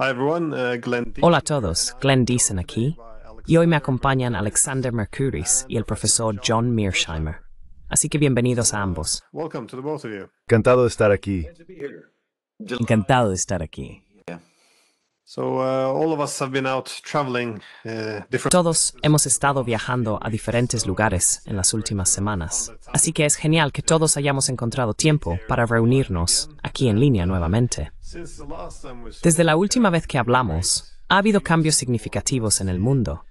Uh, Hola a todos, Glenn Deason aquí. Y hoy me acompañan Alexander Mercuris y el profesor John Mearsheimer. Así que bienvenidos a ambos. Encantado de estar aquí. Encantado de estar aquí. Todos hemos estado viajando a diferentes lugares en las últimas semanas, así que es genial que todos hayamos encontrado tiempo para reunirnos aquí en línea nuevamente. Desde la última vez que hablamos, ha habido cambios significativos en el mundo.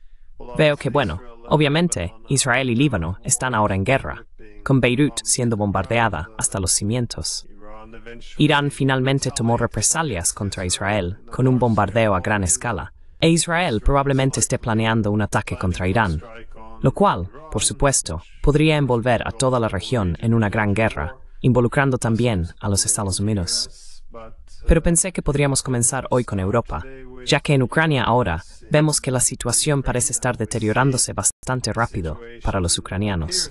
Veo que, bueno, obviamente, Israel y Líbano están ahora en guerra, con Beirut siendo bombardeada hasta los cimientos. Irán finalmente tomó represalias contra Israel con un bombardeo a gran escala, e Israel probablemente esté planeando un ataque contra Irán, lo cual, por supuesto, podría envolver a toda la región en una gran guerra, involucrando también a los Estados Unidos pero pensé que podríamos comenzar hoy con Europa, ya que en Ucrania ahora vemos que la situación parece estar deteriorándose bastante rápido para los ucranianos.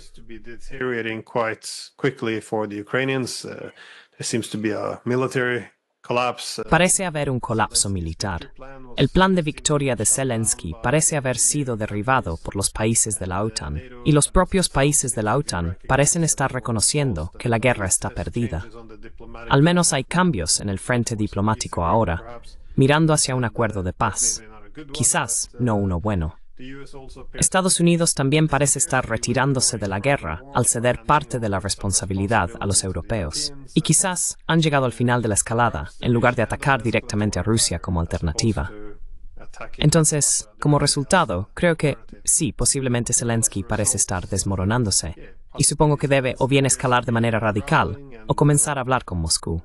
Parece haber un colapso militar. El plan de victoria de Zelensky parece haber sido derribado por los países de la OTAN, y los propios países de la OTAN parecen estar reconociendo que la guerra está perdida. Al menos hay cambios en el frente diplomático ahora, mirando hacia un acuerdo de paz. Quizás no uno bueno. Estados Unidos también parece estar retirándose de la guerra al ceder parte de la responsabilidad a los europeos. Y quizás han llegado al final de la escalada en lugar de atacar directamente a Rusia como alternativa. Entonces, como resultado, creo que sí, posiblemente Zelensky parece estar desmoronándose. Y supongo que debe o bien escalar de manera radical o comenzar a hablar con Moscú.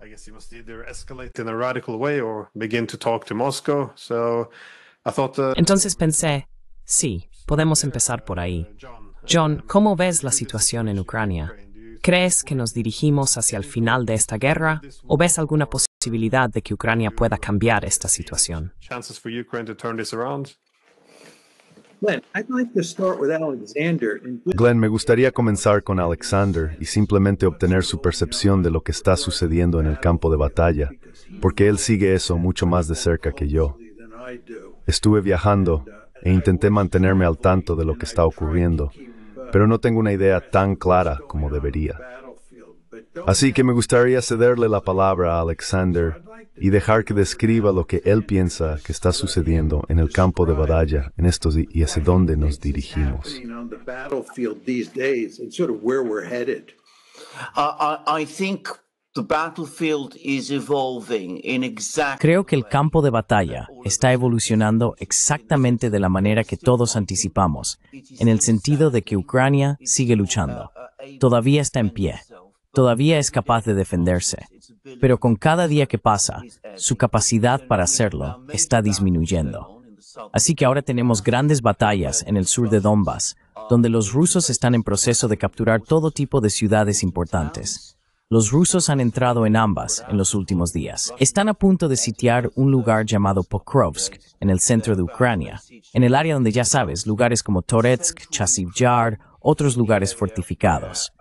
Uh, Entonces pensé, Sí, podemos empezar por ahí. John, ¿cómo ves la situación en Ucrania? ¿Crees que nos dirigimos hacia el final de esta guerra o ves alguna posibilidad de que Ucrania pueda cambiar esta situación? Glenn, me gustaría comenzar con Alexander y simplemente obtener su percepción de lo que está sucediendo en el campo de batalla, porque él sigue eso mucho más de cerca que yo. Estuve viajando e intenté mantenerme al tanto de lo que está ocurriendo, pero no tengo una idea tan clara como debería. Así que me gustaría cederle la palabra a Alexander y dejar que describa lo que él piensa que está sucediendo en el campo de batalla en estos y hacia dónde nos dirigimos. Uh, I, Creo que el campo de batalla está evolucionando exactamente de la manera que todos anticipamos, en el sentido de que Ucrania sigue luchando. Uh, uh, todavía está en pie, todavía es capaz de defenderse, pero con cada día que pasa, su capacidad para hacerlo está disminuyendo. Así que ahora tenemos grandes uh, batallas en el sur de Donbass, donde los rusos están en proceso de capturar todo tipo de ciudades importantes. Los rusos han entrado en ambas en los últimos días. Están a punto de sitiar un lugar llamado Pokrovsk, en el centro de Ucrania, en el área donde ya sabes, lugares como Toretsk, Chasiv Yar, otros lugares fortificados.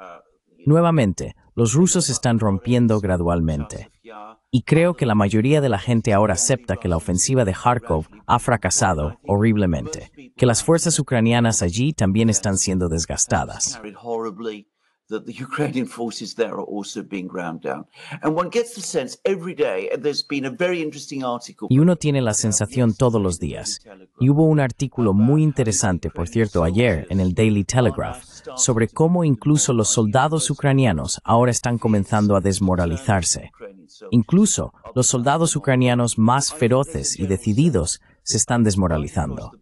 Nuevamente, los rusos están rompiendo gradualmente. Y creo que la mayoría de la gente ahora acepta que la ofensiva de Kharkov ha fracasado horriblemente, que las fuerzas ucranianas allí también están siendo desgastadas the Ukrainian forces there are also being ground Y uno tiene la sensación todos los días. Y hubo un artículo muy interesante, por cierto, ayer en el Daily Telegraph, sobre cómo incluso los soldados ucranianos ahora están comenzando a desmoralizarse. Incluso los soldados ucranianos más feroces y decididos se están desmoralizando.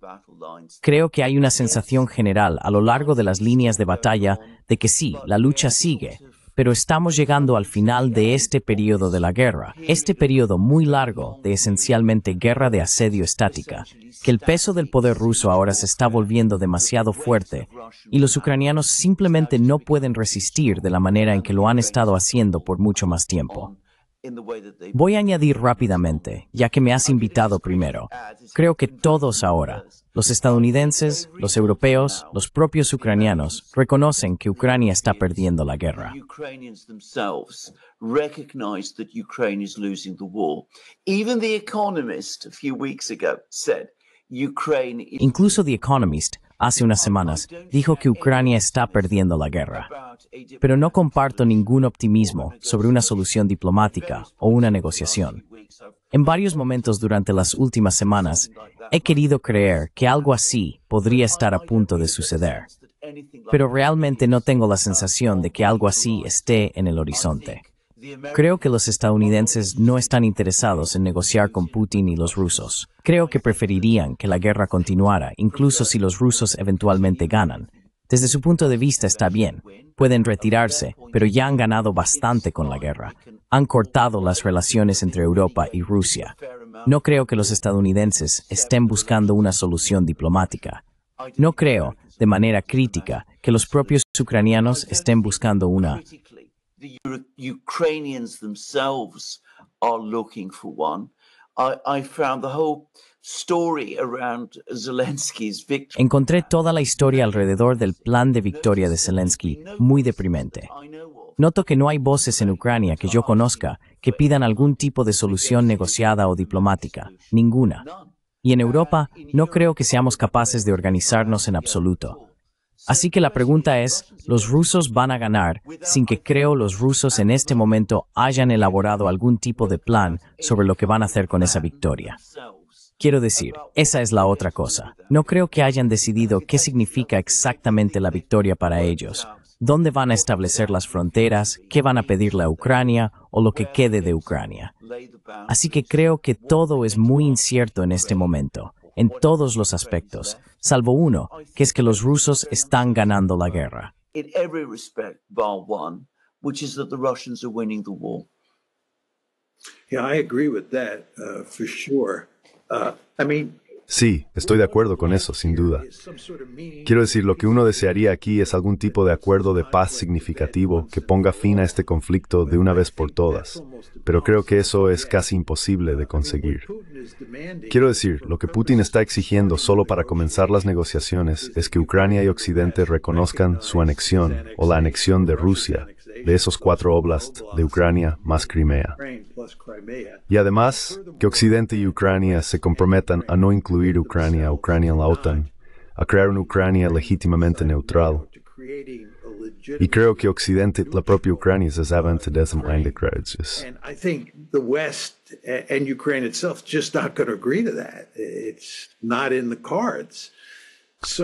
Creo que hay una sensación general a lo largo de las líneas de batalla de que sí, la lucha sigue, pero estamos llegando al final de este periodo de la guerra, este periodo muy largo de esencialmente guerra de asedio estática, que el peso del poder ruso ahora se está volviendo demasiado fuerte y los ucranianos simplemente no pueden resistir de la manera en que lo han estado haciendo por mucho más tiempo. Voy a añadir rápidamente, ya que me has invitado primero. Creo que todos ahora, los estadounidenses, los europeos, los propios ucranianos, reconocen que Ucrania está perdiendo la guerra. Incluso The Economist hace unas semanas, dijo que Ucrania está perdiendo la guerra. Pero no comparto ningún optimismo sobre una solución diplomática o una negociación. En varios momentos durante las últimas semanas, he querido creer que algo así podría estar a punto de suceder. Pero realmente no tengo la sensación de que algo así esté en el horizonte. Creo que los estadounidenses no están interesados en negociar con Putin y los rusos. Creo que preferirían que la guerra continuara, incluso si los rusos eventualmente ganan. Desde su punto de vista está bien, pueden retirarse, pero ya han ganado bastante con la guerra. Han cortado las relaciones entre Europa y Rusia. No creo que los estadounidenses estén buscando una solución diplomática. No creo, de manera crítica, que los propios ucranianos estén buscando una Encontré toda la historia alrededor del plan de victoria de Zelensky, muy deprimente. Noto que no hay voces en Ucrania que yo conozca que pidan algún tipo de solución negociada o diplomática, ninguna. Y en Europa no creo que seamos capaces de organizarnos en absoluto. Así que la pregunta es, ¿los rusos van a ganar sin que creo los rusos en este momento hayan elaborado algún tipo de plan sobre lo que van a hacer con esa victoria? Quiero decir, esa es la otra cosa. No creo que hayan decidido qué significa exactamente la victoria para ellos, dónde van a establecer las fronteras, qué van a pedirle a Ucrania o lo que quede de Ucrania. Así que creo que todo es muy incierto en este momento en todos los aspectos, salvo uno, que es que los rusos están ganando la guerra. Sí, estoy de acuerdo con eso, sin duda. Quiero decir, lo que uno desearía aquí es algún tipo de acuerdo de paz significativo que ponga fin a este conflicto de una vez por todas, pero creo que eso es casi imposible de conseguir. Quiero decir, lo que Putin está exigiendo solo para comenzar las negociaciones es que Ucrania y Occidente reconozcan su anexión o la anexión de Rusia de esos cuatro oblasts de Ucrania más Crimea. Y además, que Occidente y Ucrania se comprometan a no incluir Ucrania Ucrania en la OTAN, a crear una Ucrania legítimamente neutral. Y creo que Occidente la propia Ucrania se saben que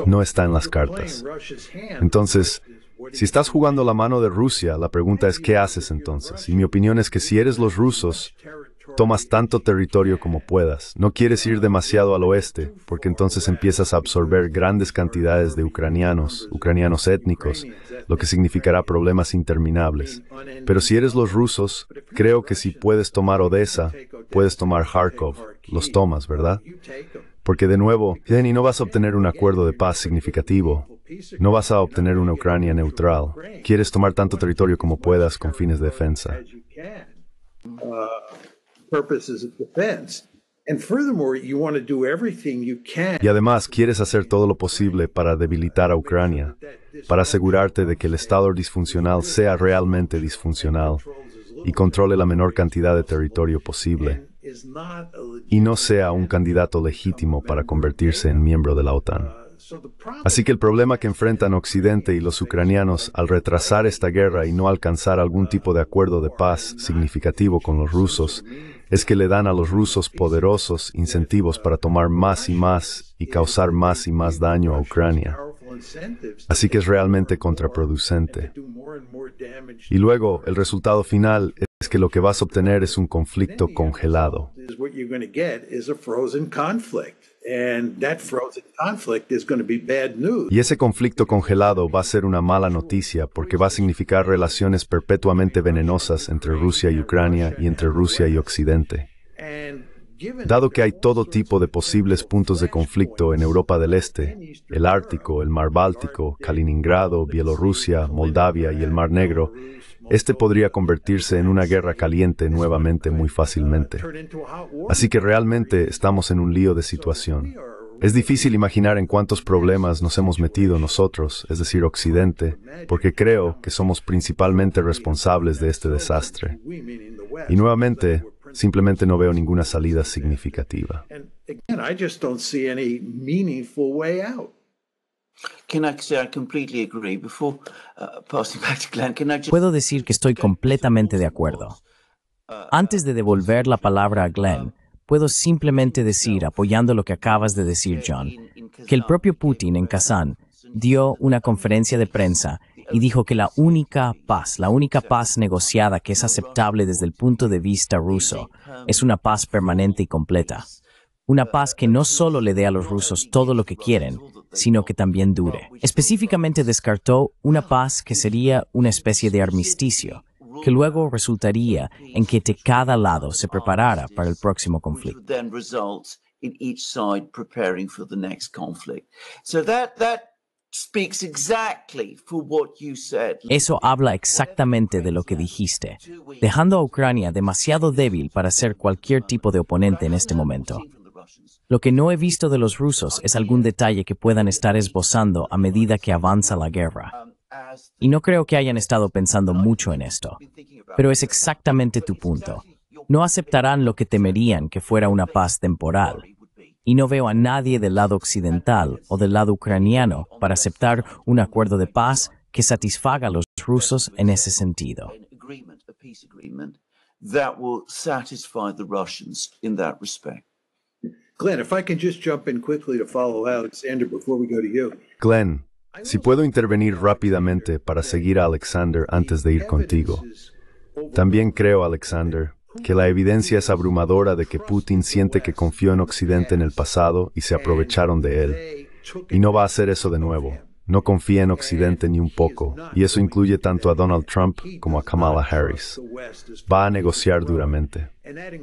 No está en las cartas. Entonces, si estás jugando la mano de Rusia, la pregunta es ¿qué haces entonces? Y mi opinión es que si eres los rusos, tomas tanto territorio como puedas. No quieres ir demasiado al oeste, porque entonces empiezas a absorber grandes cantidades de ucranianos, ucranianos étnicos, lo que significará problemas interminables. Pero si eres los rusos, creo que si puedes tomar Odessa, puedes tomar Kharkov. Los tomas, ¿verdad? Porque de nuevo, Jenny, no vas a obtener un acuerdo de paz significativo, no vas a obtener una Ucrania neutral. Quieres tomar tanto territorio como puedas con fines de defensa. Y además, quieres hacer todo lo posible para debilitar a Ucrania, para asegurarte de que el Estado disfuncional sea realmente disfuncional y controle la menor cantidad de territorio posible y no sea un candidato legítimo para convertirse en miembro de la OTAN. Así que el problema que enfrentan Occidente y los ucranianos al retrasar esta guerra y no alcanzar algún tipo de acuerdo de paz significativo con los rusos es que le dan a los rusos poderosos incentivos para tomar más y más y causar más y más daño a Ucrania. Así que es realmente contraproducente. Y luego el resultado final es que lo que vas a obtener es un conflicto congelado. Y ese conflicto congelado va a ser una mala noticia porque va a significar relaciones perpetuamente venenosas entre Rusia y Ucrania y entre Rusia y Occidente. Dado que hay todo tipo de posibles puntos de conflicto en Europa del Este, el Ártico, el Mar Báltico, Kaliningrado, Bielorrusia, Moldavia y el Mar Negro, este podría convertirse en una guerra caliente nuevamente muy fácilmente. Así que realmente estamos en un lío de situación. Es difícil imaginar en cuántos problemas nos hemos metido nosotros, es decir, Occidente, porque creo que somos principalmente responsables de este desastre. Y nuevamente, simplemente no veo ninguna salida significativa. Puedo decir que estoy completamente de acuerdo. Antes de devolver la palabra a Glenn, puedo simplemente decir, apoyando lo que acabas de decir, John, que el propio Putin en Kazán dio una conferencia de prensa y dijo que la única paz, la única paz negociada que es aceptable desde el punto de vista ruso, es una paz permanente y completa. Una paz que no solo le dé a los rusos todo lo que quieren, sino que también dure. Específicamente descartó una paz que sería una especie de armisticio, que luego resultaría en que de cada lado se preparara para el próximo conflicto. Eso habla exactamente de lo que dijiste, dejando a Ucrania demasiado débil para ser cualquier tipo de oponente en este momento. Lo que no he visto de los rusos es algún detalle que puedan estar esbozando a medida que avanza la guerra. Y no creo que hayan estado pensando mucho en esto. Pero es exactamente tu punto. No aceptarán lo que temerían que fuera una paz temporal. Y no veo a nadie del lado occidental o del lado ucraniano para aceptar un acuerdo de paz que satisfaga a los rusos en ese sentido. Glenn, if I Alexander Glenn, si puedo intervenir rápidamente para seguir a Alexander antes de ir contigo. También creo, Alexander, que la evidencia es abrumadora de que Putin siente que confió en Occidente en el pasado y se aprovecharon de él. Y no va a hacer eso de nuevo no confía en Occidente ni un poco, y eso incluye tanto a Donald Trump como a Kamala Harris. Va a negociar duramente.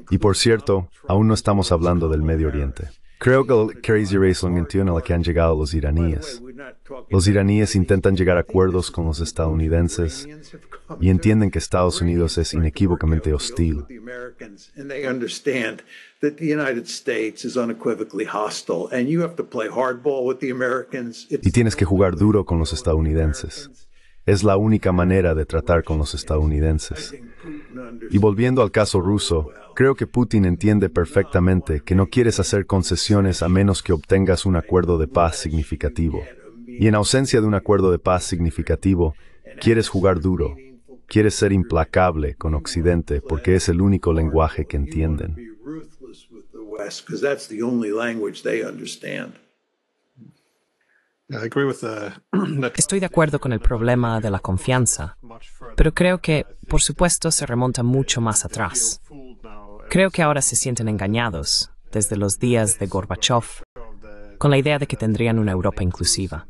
Y por cierto, aún no estamos hablando del Medio Oriente. Creo que el Crazy Race entiende a la que han llegado los iraníes. Los iraníes intentan llegar a acuerdos con los estadounidenses y entienden que Estados Unidos es inequívocamente hostil. United States Y tienes que jugar duro con los estadounidenses. Es la única manera de tratar con los estadounidenses. Y volviendo al caso ruso, creo que Putin entiende perfectamente que no quieres hacer concesiones a menos que obtengas un acuerdo de paz significativo. Y en ausencia de un acuerdo de paz significativo, quieres jugar duro, quieres ser implacable con Occidente porque es el único lenguaje que entienden. Estoy de acuerdo con el problema de la confianza, pero creo que, por supuesto, se remonta mucho más atrás. Creo que ahora se sienten engañados, desde los días de Gorbachev, con la idea de que tendrían una Europa inclusiva.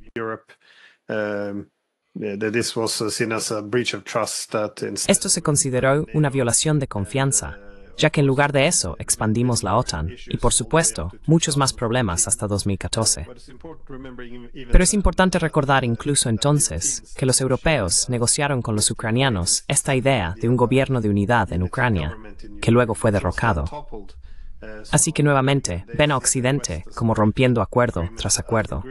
Esto se consideró una violación de confianza ya que en lugar de eso expandimos la OTAN y, por supuesto, muchos más problemas hasta 2014. Pero es importante recordar incluso entonces que los europeos negociaron con los ucranianos esta idea de un gobierno de unidad en Ucrania, que luego fue derrocado. Así que nuevamente, ven a Occidente como rompiendo acuerdo tras acuerdo.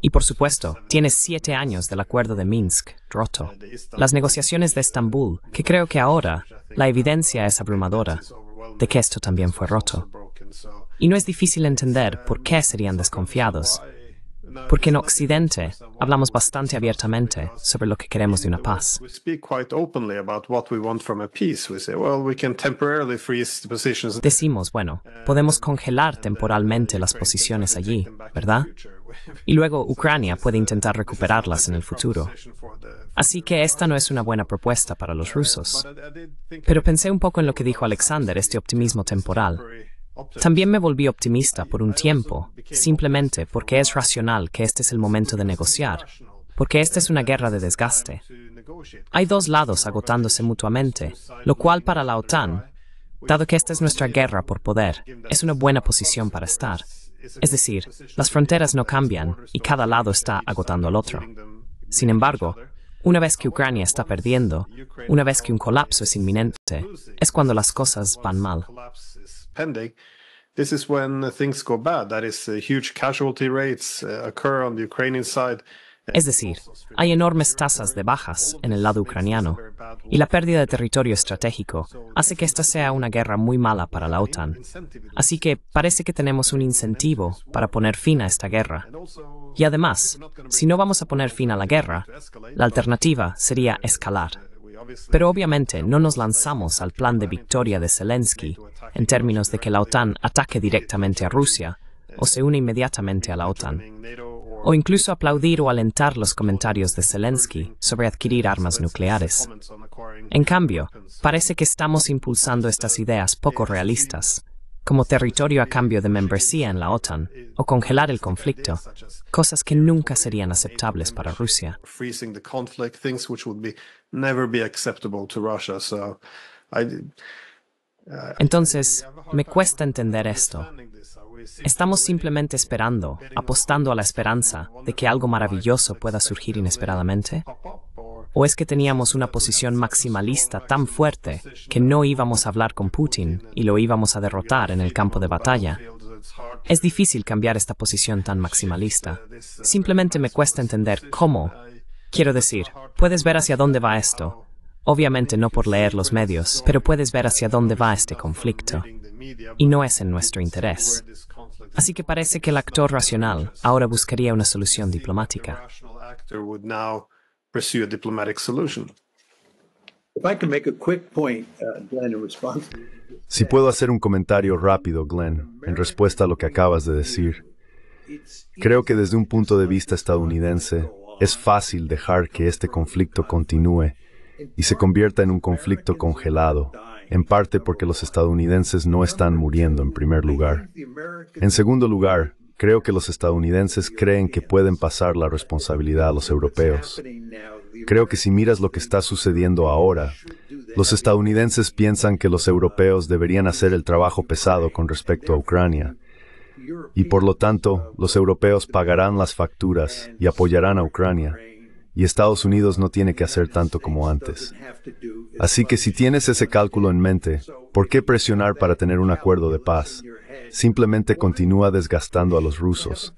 Y por supuesto, tiene siete años del acuerdo de Minsk roto, las negociaciones de Estambul, que creo que ahora la evidencia es abrumadora de que esto también fue roto. Y no es difícil entender por qué serían desconfiados porque en Occidente hablamos bastante abiertamente sobre lo que queremos de una paz. Decimos, bueno, podemos congelar temporalmente las posiciones allí, ¿verdad? Y luego Ucrania puede intentar recuperarlas en el futuro. Así que esta no es una buena propuesta para los rusos. Pero pensé un poco en lo que dijo Alexander, este optimismo temporal. También me volví optimista por un tiempo, simplemente porque es racional que este es el momento de negociar, porque esta es una guerra de desgaste. Hay dos lados agotándose mutuamente, lo cual para la OTAN, dado que esta es nuestra guerra por poder, es una buena posición para estar. Es decir, las fronteras no cambian y cada lado está agotando al otro. Sin embargo, una vez que Ucrania está perdiendo, una vez que un colapso es inminente, es cuando las cosas van mal. This is when things go Es decir, hay enormes tasas de bajas en el lado ucraniano y la pérdida de territorio estratégico hace que esta sea una guerra muy mala para la OTAN. Así que parece que tenemos un incentivo para poner fin a esta guerra. Y además, si no vamos a poner fin a la guerra, la alternativa sería escalar. Pero obviamente no nos lanzamos al plan de victoria de Zelensky en términos de que la OTAN ataque directamente a Rusia o se une inmediatamente a la OTAN, o incluso aplaudir o alentar los comentarios de Zelensky sobre adquirir armas nucleares. En cambio, parece que estamos impulsando estas ideas poco realistas como territorio a cambio de membresía en la OTAN o congelar el conflicto, cosas que nunca serían aceptables para Rusia entonces, me cuesta entender esto. Estamos simplemente esperando, apostando a la esperanza de que algo maravilloso pueda surgir inesperadamente. ¿O es que teníamos una posición maximalista tan fuerte que no íbamos a hablar con Putin y lo íbamos a derrotar en el campo de batalla? Es difícil cambiar esta posición tan maximalista. Simplemente me cuesta entender cómo Quiero decir, puedes ver hacia dónde va esto. Obviamente no por leer los medios, pero puedes ver hacia dónde va este conflicto. Y no es en nuestro interés. Así que parece que el actor racional ahora buscaría una solución diplomática. Uh, si puedo hacer un comentario rápido, Glenn, en respuesta a lo que acabas de decir. Creo que desde un punto de vista estadounidense, es fácil dejar que este conflicto continúe y se convierta en un conflicto congelado, en parte porque los estadounidenses no están muriendo en primer lugar. En segundo lugar, creo que los estadounidenses creen que pueden pasar la responsabilidad a los europeos. Creo que si miras lo que está sucediendo ahora, los estadounidenses piensan que los europeos deberían hacer el trabajo pesado con respecto a Ucrania, y por lo tanto los europeos pagarán las facturas y apoyarán a Ucrania. Y Estados Unidos no tiene que hacer tanto como antes. Así que si tienes ese cálculo en mente, ¿por qué presionar para tener un acuerdo de paz? Simplemente continúa desgastando a los rusos,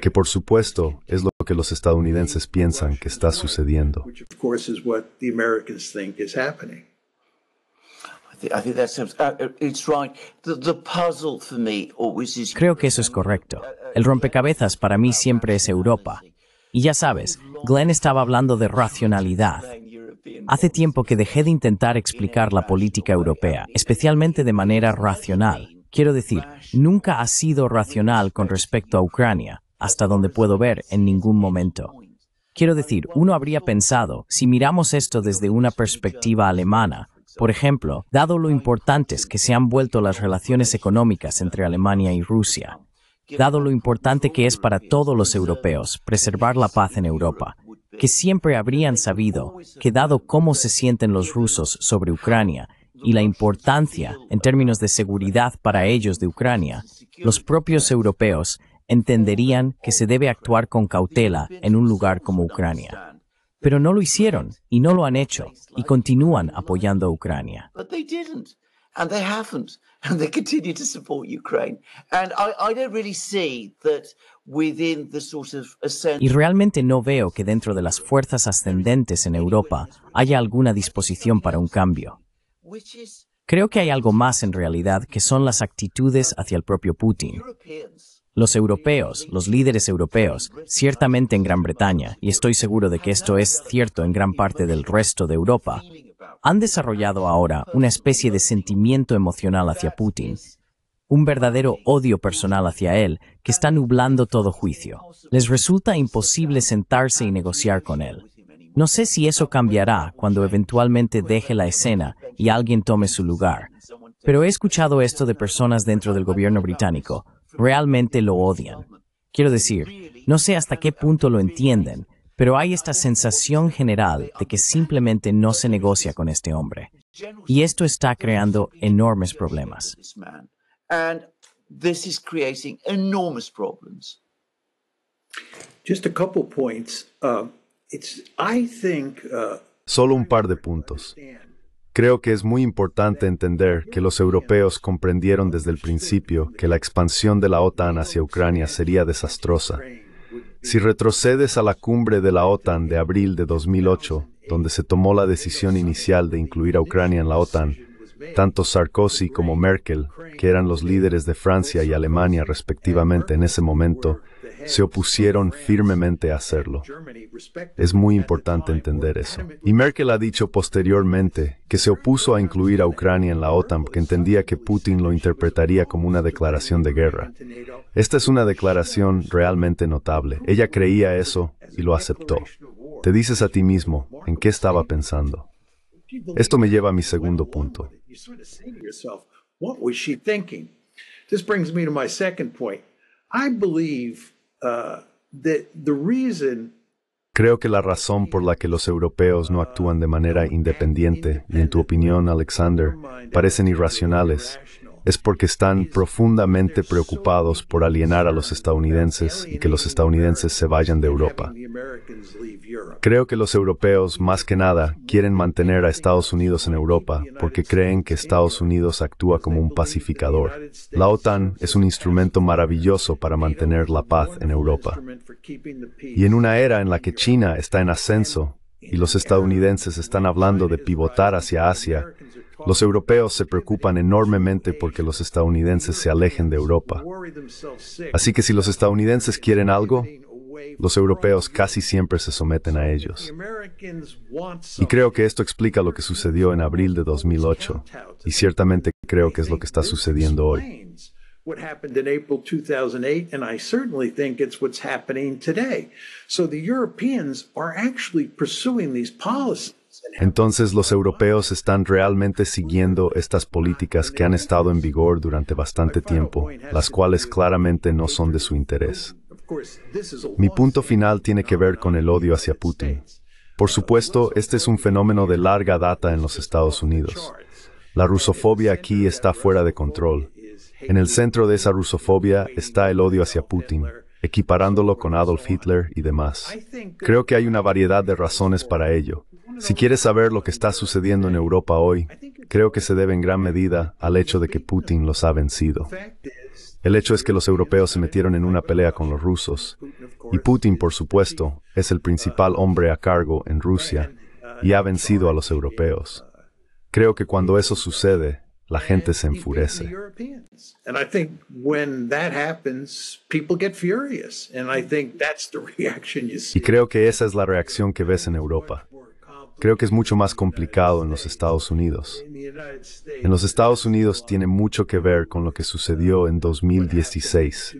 que por supuesto es lo que los estadounidenses piensan que está sucediendo. Creo que eso es correcto. El rompecabezas para mí siempre es Europa. Y ya sabes, Glenn estaba hablando de racionalidad. Hace tiempo que dejé de intentar explicar la política europea, especialmente de manera racional. Quiero decir, nunca ha sido racional con respecto a Ucrania, hasta donde puedo ver en ningún momento. Quiero decir, uno habría pensado, si miramos esto desde una perspectiva alemana, por ejemplo, dado lo importantes que se han vuelto las relaciones económicas entre Alemania y Rusia, dado lo importante que es para todos los europeos preservar la paz en Europa, que siempre habrían sabido que dado cómo se sienten los rusos sobre Ucrania y la importancia en términos de seguridad para ellos de Ucrania, los propios europeos entenderían que se debe actuar con cautela en un lugar como Ucrania. Pero no lo hicieron y no lo han hecho y continúan apoyando a Ucrania. Y realmente no veo que dentro de las fuerzas ascendentes en Europa haya alguna disposición para un cambio. Creo que hay algo más en realidad que son las actitudes hacia el propio Putin. Los europeos, los líderes europeos, ciertamente en Gran Bretaña, y estoy seguro de que esto es cierto en gran parte del resto de Europa, han desarrollado ahora una especie de sentimiento emocional hacia Putin, un verdadero odio personal hacia él que está nublando todo juicio. Les resulta imposible sentarse y negociar con él. No sé si eso cambiará cuando eventualmente deje la escena y alguien tome su lugar, pero he escuchado esto de personas dentro del gobierno británico, realmente lo odian. Quiero decir, no sé hasta qué punto lo entienden, pero hay esta sensación general de que simplemente no se negocia con este hombre. Y esto está creando enormes problemas. Solo un par de puntos. Creo que es muy importante entender que los europeos comprendieron desde el principio que la expansión de la OTAN hacia Ucrania sería desastrosa. Si retrocedes a la cumbre de la OTAN de abril de 2008, donde se tomó la decisión inicial de incluir a Ucrania en la OTAN, tanto Sarkozy como Merkel, que eran los líderes de Francia y Alemania respectivamente en ese momento, se opusieron firmemente a hacerlo. Es muy importante entender eso. Y Merkel ha dicho posteriormente que se opuso a incluir a Ucrania en la OTAN porque entendía que Putin lo interpretaría como una declaración de guerra. Esta es una declaración realmente notable. Ella creía eso y lo aceptó. Te dices a ti mismo, ¿en qué estaba pensando? Esto me lleva a mi segundo punto. I believe Uh, Creo que la razón por la que los europeos no actúan de manera independiente, y en tu opinión, Alexander, parecen irracionales, es porque están profundamente preocupados por alienar a los estadounidenses y que los estadounidenses se vayan de Europa. Creo que los europeos, más que nada, quieren mantener a Estados Unidos en Europa porque creen que Estados Unidos actúa como un pacificador. La OTAN es un instrumento maravilloso para mantener la paz en Europa. Y en una era en la que China está en ascenso y los estadounidenses están hablando de pivotar hacia Asia, los europeos se preocupan enormemente porque los estadounidenses se alejen de Europa. Así que si los estadounidenses quieren algo, los europeos casi siempre se someten a ellos. Y creo que esto explica lo que sucedió en abril de 2008, y ciertamente creo que es lo que está sucediendo hoy. 2008, So the Europeans are actually pursuing these policies. Entonces los europeos están realmente siguiendo estas políticas que han estado en vigor durante bastante tiempo, las cuales claramente no son de su interés. Mi punto final tiene que ver con el odio hacia Putin. Por supuesto, este es un fenómeno de larga data en los Estados Unidos. La rusofobia aquí está fuera de control. En el centro de esa rusofobia está el odio hacia Putin, equiparándolo con Adolf Hitler y demás. Creo que hay una variedad de razones para ello. Si quieres saber lo que está sucediendo en Europa hoy, creo que se debe en gran medida al hecho de que Putin los ha vencido. El hecho es que los europeos se metieron en una pelea con los rusos, y Putin, por supuesto, es el principal hombre a cargo en Rusia, y ha vencido a los europeos. Creo que cuando eso sucede, la gente se enfurece. Y creo que esa es la reacción que ves en Europa. Creo que es mucho más complicado en los Estados Unidos. En los Estados Unidos tiene mucho que ver con lo que sucedió en 2016,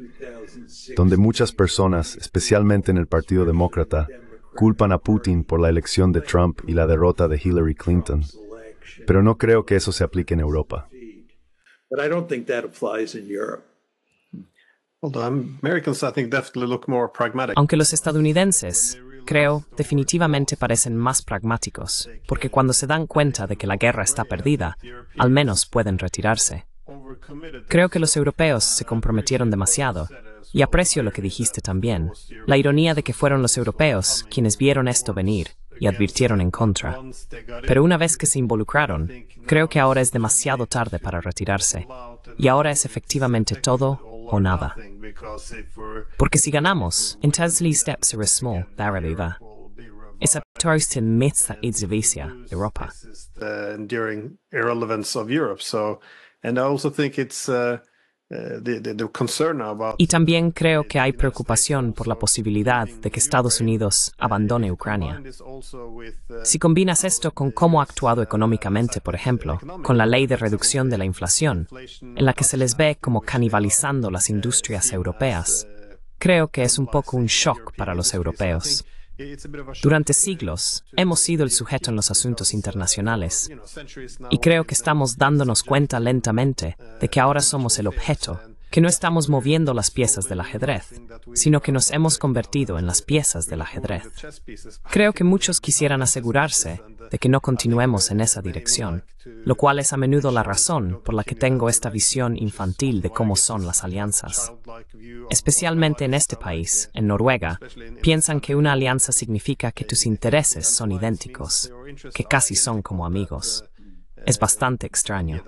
donde muchas personas, especialmente en el Partido Demócrata, culpan a Putin por la elección de Trump y la derrota de Hillary Clinton pero no creo que eso se aplique en Europa. Aunque los estadounidenses, creo, definitivamente parecen más pragmáticos, porque cuando se dan cuenta de que la guerra está perdida, al menos pueden retirarse. Creo que los europeos se comprometieron demasiado, y aprecio lo que dijiste también, la ironía de que fueron los europeos quienes vieron esto venir y advirtieron en contra. Pero una vez que se involucraron, creo que ahora es demasiado tarde para retirarse. Y ahora es efectivamente todo o nada. Porque si ganamos, intensely steps are small, there It's a toast us to that it's Europa. Uh, and I also think it's. Uh, eh, y también creo que hay preocupación por la posibilidad de que Estados Unidos abandone Ucrania. Uh, si combinas esto con cómo ha actuado uh, económicamente, por ejemplo, con la ley de reducción de la inflación, en la que se les ve uh, como canibalizando las industrias europeas, creo que es un poco un shock para los europeos. Durante siglos hemos sido el sujeto en los asuntos internacionales y creo que estamos dándonos cuenta lentamente de que ahora somos el objeto, que no estamos moviendo las piezas del ajedrez, sino que nos hemos convertido en las piezas del ajedrez. Creo que muchos quisieran asegurarse de que no continuemos en esa dirección, lo cual es a menudo la razón por la que tengo esta visión infantil de cómo son las alianzas. Especialmente en este país, en Noruega, piensan que una alianza significa que tus intereses son idénticos, que casi son como amigos. Es bastante extraño.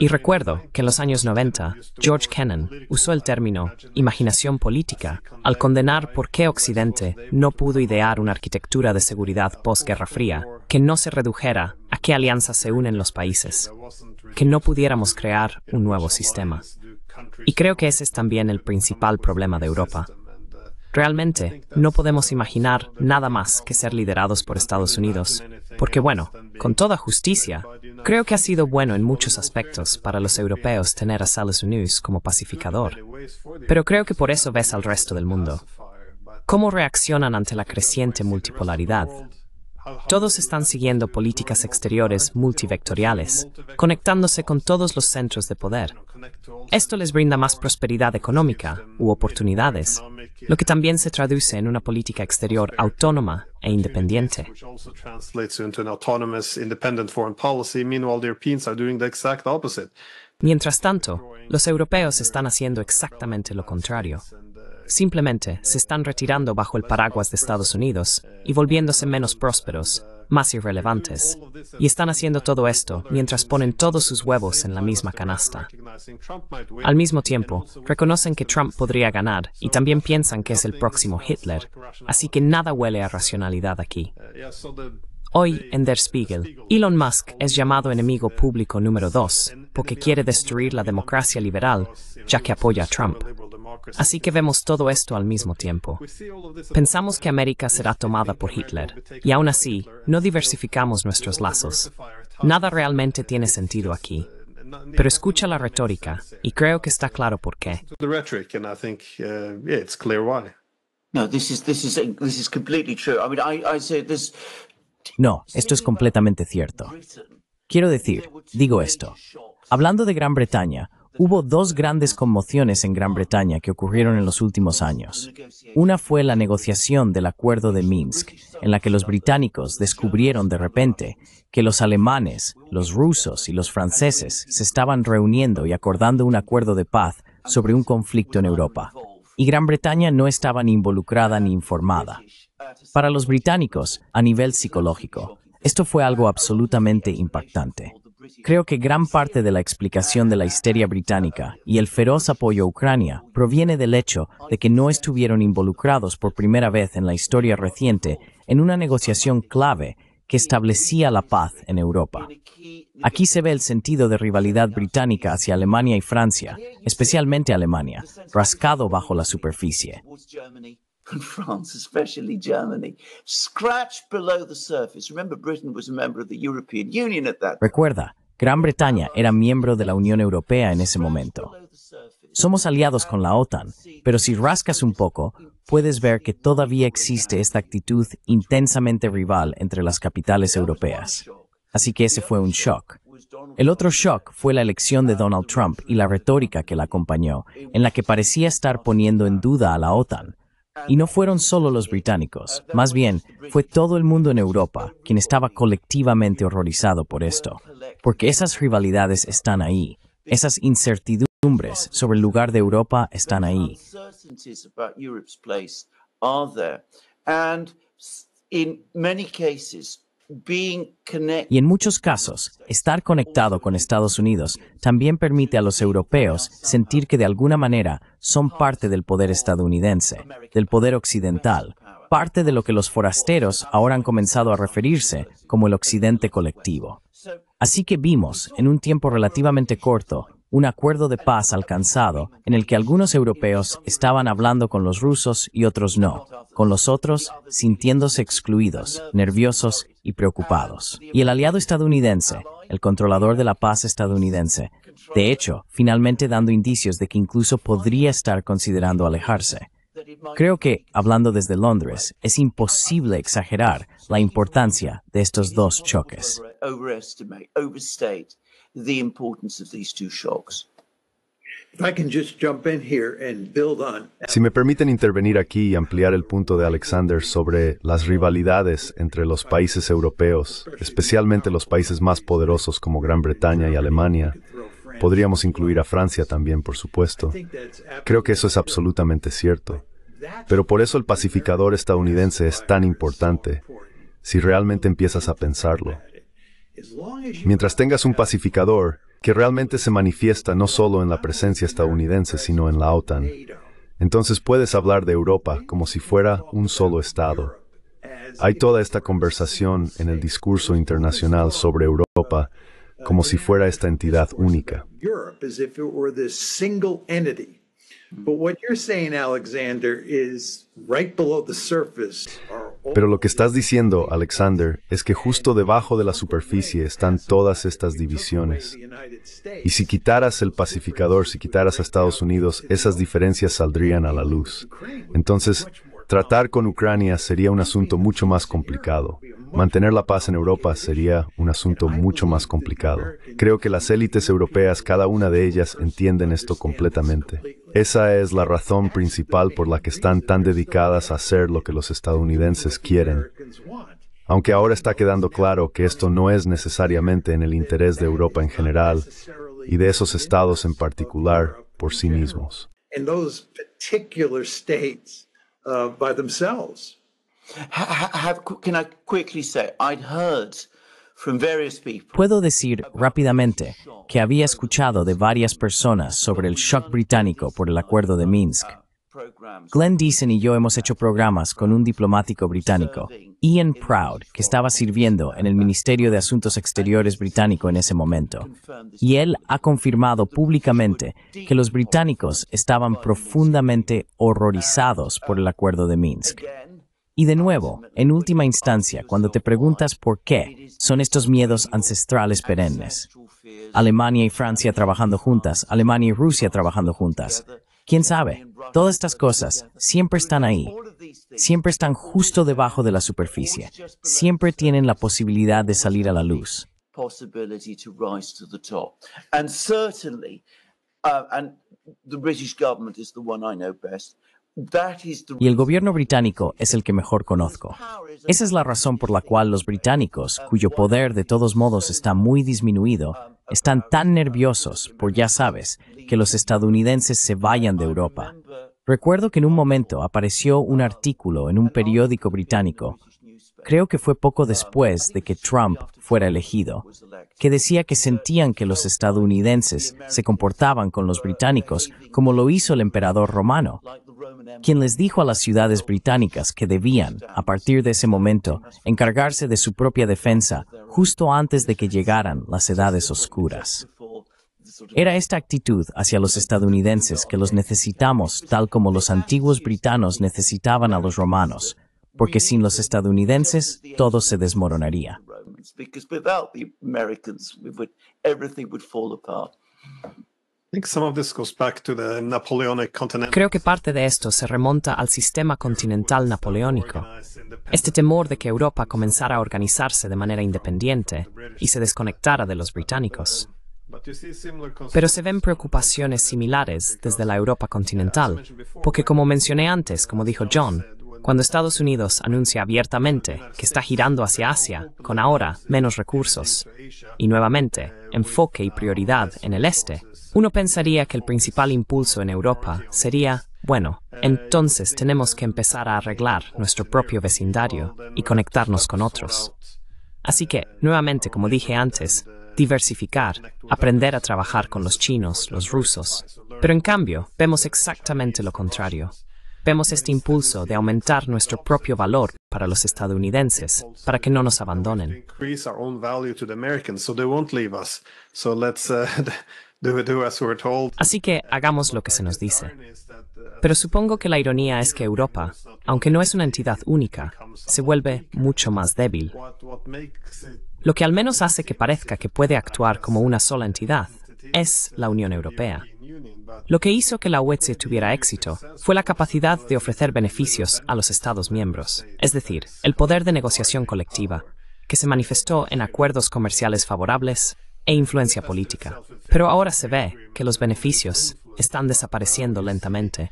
Y recuerdo que en los años 90, George Kennan usó el término imaginación política al condenar por qué Occidente no pudo idear una arquitectura de seguridad posguerra fría que no se redujera a qué alianzas se unen los países, que no pudiéramos crear un nuevo sistema. Y creo que ese es también el principal problema de Europa Realmente, no podemos imaginar nada más que ser liderados por Estados Unidos. Porque bueno, con toda justicia, creo que ha sido bueno en muchos aspectos para los europeos tener a Sales News como pacificador. Pero creo que por eso ves al resto del mundo. ¿Cómo reaccionan ante la creciente multipolaridad? Todos están siguiendo políticas exteriores multivectoriales, conectándose con todos los centros de poder esto les brinda más prosperidad económica u oportunidades, lo que también se traduce en una política exterior autónoma e independiente. Mientras tanto, los europeos están haciendo exactamente lo contrario. Simplemente se están retirando bajo el paraguas de Estados Unidos y volviéndose menos prósperos más irrelevantes. Y están haciendo todo esto mientras ponen todos sus huevos en la misma canasta. Al mismo tiempo, reconocen que Trump podría ganar y también piensan que es el próximo Hitler, así que nada huele a racionalidad aquí. Hoy en Der Spiegel, Elon Musk es llamado enemigo público número dos porque quiere destruir la democracia liberal, ya que apoya a Trump. Así que vemos todo esto al mismo tiempo. Pensamos que América será este tomada por Hitler, y aún así, no diversificamos nuestros lazos. Nada realmente tiene sentido aquí. Pero escucha la retórica, y creo que está claro por qué. Uh, no, esto es completamente cierto. Quiero decir, digo esto. Hablando de Gran Bretaña, Hubo dos grandes conmociones en Gran Bretaña que ocurrieron en los últimos años. Una fue la negociación del acuerdo de Minsk, en la que los británicos descubrieron de repente que los alemanes, los rusos y los franceses se estaban reuniendo y acordando un acuerdo de paz sobre un conflicto en Europa. Y Gran Bretaña no estaba ni involucrada ni informada. Para los británicos, a nivel psicológico, esto fue algo absolutamente impactante. Creo que gran parte de la explicación de la histeria británica y el feroz apoyo a Ucrania proviene del hecho de que no estuvieron involucrados por primera vez en la historia reciente en una negociación clave que establecía la paz en Europa. Aquí se ve el sentido de rivalidad británica hacia Alemania y Francia, especialmente Alemania, rascado bajo la superficie. Recuerda, Gran Bretaña era miembro de la Unión Europea en ese momento. Somos aliados con la OTAN, pero si rascas un poco, puedes ver que todavía existe esta actitud intensamente rival entre las capitales europeas. Así que ese fue un shock. El otro shock fue la elección de Donald Trump y la retórica que la acompañó, en la que parecía estar poniendo en duda a la OTAN, y no fueron solo los británicos, más bien fue todo el mundo en Europa quien estaba colectivamente horrorizado por esto, porque esas rivalidades están ahí, esas incertidumbres sobre el lugar de Europa están ahí. many cases, y en muchos casos, estar conectado con Estados Unidos también permite a los europeos sentir que de alguna manera son parte del poder estadounidense, del poder occidental, parte de lo que los forasteros ahora han comenzado a referirse como el occidente colectivo. Así que vimos, en un tiempo relativamente corto, un acuerdo de paz alcanzado en el que algunos europeos estaban hablando con los rusos y otros no, con los otros sintiéndose excluidos, nerviosos y preocupados. Y el aliado estadounidense, el controlador de la paz estadounidense, de hecho, finalmente dando indicios de que incluso podría estar considerando alejarse. Creo que, hablando desde Londres, es imposible exagerar la importancia de estos dos choques. Si me permiten intervenir aquí y ampliar el punto de Alexander sobre las rivalidades entre los países europeos, especialmente los países más poderosos como Gran Bretaña y Alemania, podríamos incluir a Francia también, por supuesto. Creo que eso es absolutamente cierto. Pero por eso el pacificador estadounidense es tan importante, si realmente empiezas a pensarlo. Mientras tengas un pacificador que realmente se manifiesta no solo en la presencia estadounidense, sino en la OTAN, entonces puedes hablar de Europa como si fuera un solo Estado. Hay toda esta conversación en el discurso internacional sobre Europa como si fuera esta entidad única. Pero lo que Alexander, es pero lo que estás diciendo, Alexander, es que justo debajo de la superficie están todas estas divisiones. Y si quitaras el pacificador, si quitaras a Estados Unidos, esas diferencias saldrían a la luz. Entonces, Tratar con Ucrania sería un asunto mucho más complicado. Mantener la paz en Europa sería un asunto mucho más complicado. Creo que las élites europeas, cada una de ellas, entienden esto completamente. Esa es la razón principal por la que están tan dedicadas a hacer lo que los estadounidenses quieren. Aunque ahora está quedando claro que esto no es necesariamente en el interés de Europa en general y de esos estados en particular por sí mismos. Puedo decir rápidamente que había escuchado de varias personas sobre el shock británico por el acuerdo de Minsk. Glenn Deason y yo hemos hecho programas con un diplomático británico, Ian Proud, que estaba sirviendo en el Ministerio de Asuntos Exteriores británico en ese momento. Y él ha confirmado públicamente que los británicos estaban profundamente horrorizados por el acuerdo de Minsk. Y de nuevo, en última instancia, cuando te preguntas por qué, son estos miedos ancestrales perennes. Alemania y Francia trabajando juntas, Alemania y Rusia trabajando juntas, ¿Quién sabe? Todas estas cosas siempre están ahí, siempre están justo debajo de la superficie, siempre tienen la posibilidad de salir a la luz. Y el gobierno británico es el que mejor conozco. Esa es la razón por la cual los británicos, cuyo poder de todos modos está muy disminuido, están tan nerviosos, por ya sabes, que los estadounidenses se vayan de Europa. Recuerdo que en un momento apareció un artículo en un periódico británico, creo que fue poco después de que Trump fuera elegido, que decía que sentían que los estadounidenses se comportaban con los británicos como lo hizo el emperador romano, quien les dijo a las ciudades británicas que debían, a partir de ese momento, encargarse de su propia defensa justo antes de que llegaran las edades oscuras. Era esta actitud hacia los estadounidenses que los necesitamos tal como los antiguos britanos necesitaban a los romanos, porque sin los estadounidenses todo se desmoronaría. Creo que parte de esto se remonta al sistema continental napoleónico. Este temor de que Europa comenzara a organizarse de manera independiente y se desconectara de los británicos. Pero se ven preocupaciones similares desde la Europa continental, porque como mencioné antes, como dijo John, cuando Estados Unidos anuncia abiertamente que está girando hacia Asia, con ahora menos recursos, y nuevamente, enfoque y prioridad en el este, uno pensaría que el principal impulso en Europa sería, bueno, entonces tenemos que empezar a arreglar nuestro propio vecindario y conectarnos con otros. Así que, nuevamente, como dije antes, diversificar, aprender a trabajar con los chinos, los rusos. Pero en cambio, vemos exactamente lo contrario. Vemos este impulso de aumentar nuestro propio valor para los estadounidenses, para que no nos abandonen. Uh, Así que hagamos lo que se nos dice. Uh, Pero supongo que la ironía es que Europa, aunque no es una entidad única, se vuelve mucho más débil. Lo que al menos hace que parezca que puede actuar como una sola entidad es la Unión Europea. Lo que hizo que la UE e tuviera éxito fue la capacidad de ofrecer beneficios a los Estados miembros, es decir, el poder de negociación colectiva, que se manifestó en acuerdos comerciales favorables e influencia política. Pero ahora se ve que los beneficios están desapareciendo lentamente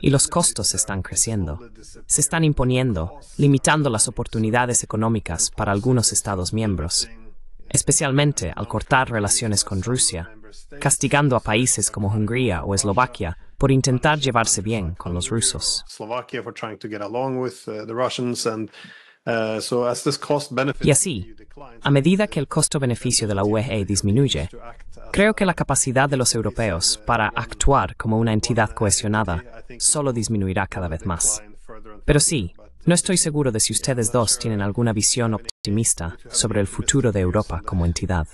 y los costos están creciendo. Se están imponiendo, limitando las oportunidades económicas para algunos Estados miembros, especialmente al cortar relaciones con Rusia castigando a países como Hungría o Eslovaquia por intentar llevarse bien con los rusos. Uh, uh, y así, a medida que el costo-beneficio de la UE disminuye, creo que la capacidad de los europeos para actuar como una entidad cohesionada solo disminuirá cada vez más. Pero sí, no estoy seguro de si ustedes dos tienen alguna visión optimista sobre el futuro de Europa como entidad.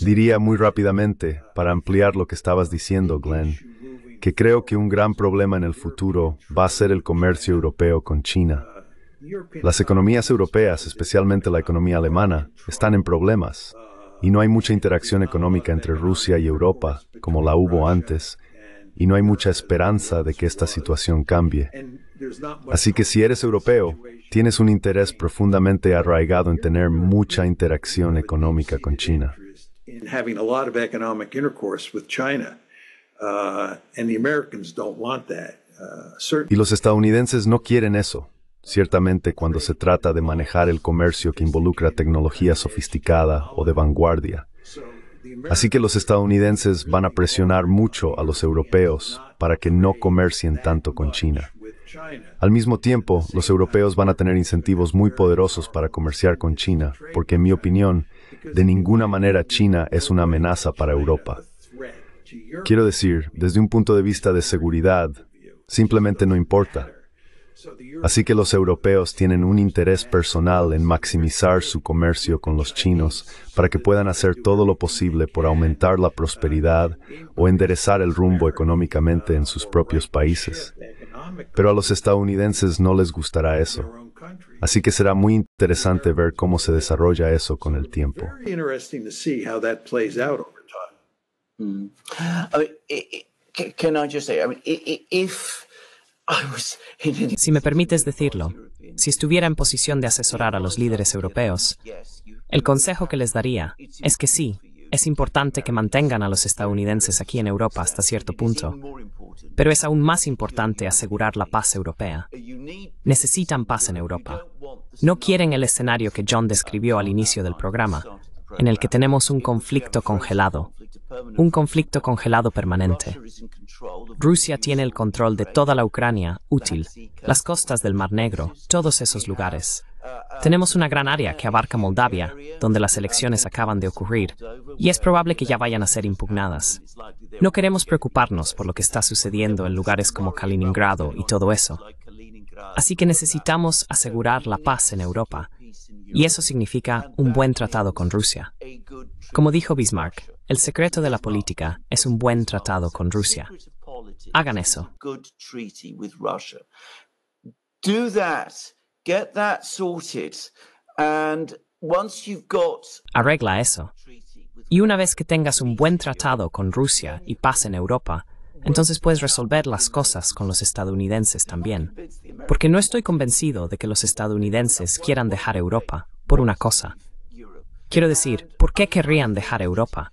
Diría muy rápidamente, para ampliar lo que estabas diciendo, Glenn, que creo que un gran problema en el futuro va a ser el comercio europeo con China. Las economías europeas, especialmente la economía alemana, están en problemas y no hay mucha interacción económica entre Rusia y Europa como la hubo antes, y no hay mucha esperanza de que esta situación cambie. Así que si eres europeo, tienes un interés profundamente arraigado en tener mucha interacción económica con China. Y los estadounidenses no quieren eso. Ciertamente cuando se trata de manejar el comercio que involucra tecnología sofisticada o de vanguardia. Así que los estadounidenses van a presionar mucho a los europeos para que no comercien tanto con China. Al mismo tiempo, los europeos van a tener incentivos muy poderosos para comerciar con China, porque en mi opinión, de ninguna manera China es una amenaza para Europa. Quiero decir, desde un punto de vista de seguridad, simplemente no importa. Así que los europeos tienen un interés personal en maximizar su comercio con los chinos para que puedan hacer todo lo posible por aumentar la prosperidad o enderezar el rumbo económicamente en sus propios países. Pero a los estadounidenses no les gustará eso. Así que será muy interesante ver cómo se desarrolla eso con el tiempo. I si me permites decirlo, si estuviera en posición de asesorar a los líderes europeos, el consejo que les daría es que sí, es importante que mantengan a los estadounidenses aquí en Europa hasta cierto punto, pero es aún más importante asegurar la paz europea. Necesitan paz en Europa. No quieren el escenario que John describió al inicio del programa, en el que tenemos un conflicto congelado, un conflicto congelado permanente. Rusia tiene el control de toda la Ucrania útil, las costas del Mar Negro, todos esos lugares. Tenemos una gran área que abarca Moldavia, donde las elecciones acaban de ocurrir, y es probable que ya vayan a ser impugnadas. No queremos preocuparnos por lo que está sucediendo en lugares como Kaliningrado y todo eso. Así que necesitamos asegurar la paz en Europa, y eso significa un buen tratado con Rusia. Como dijo Bismarck, el secreto de la política es un buen tratado con Rusia. Hagan eso. Arregla eso. Y una vez que tengas un buen tratado con Rusia y paz en Europa, entonces puedes resolver las cosas con los estadounidenses también. Porque no estoy convencido de que los estadounidenses quieran dejar Europa por una cosa. Quiero decir, ¿por qué querrían dejar Europa?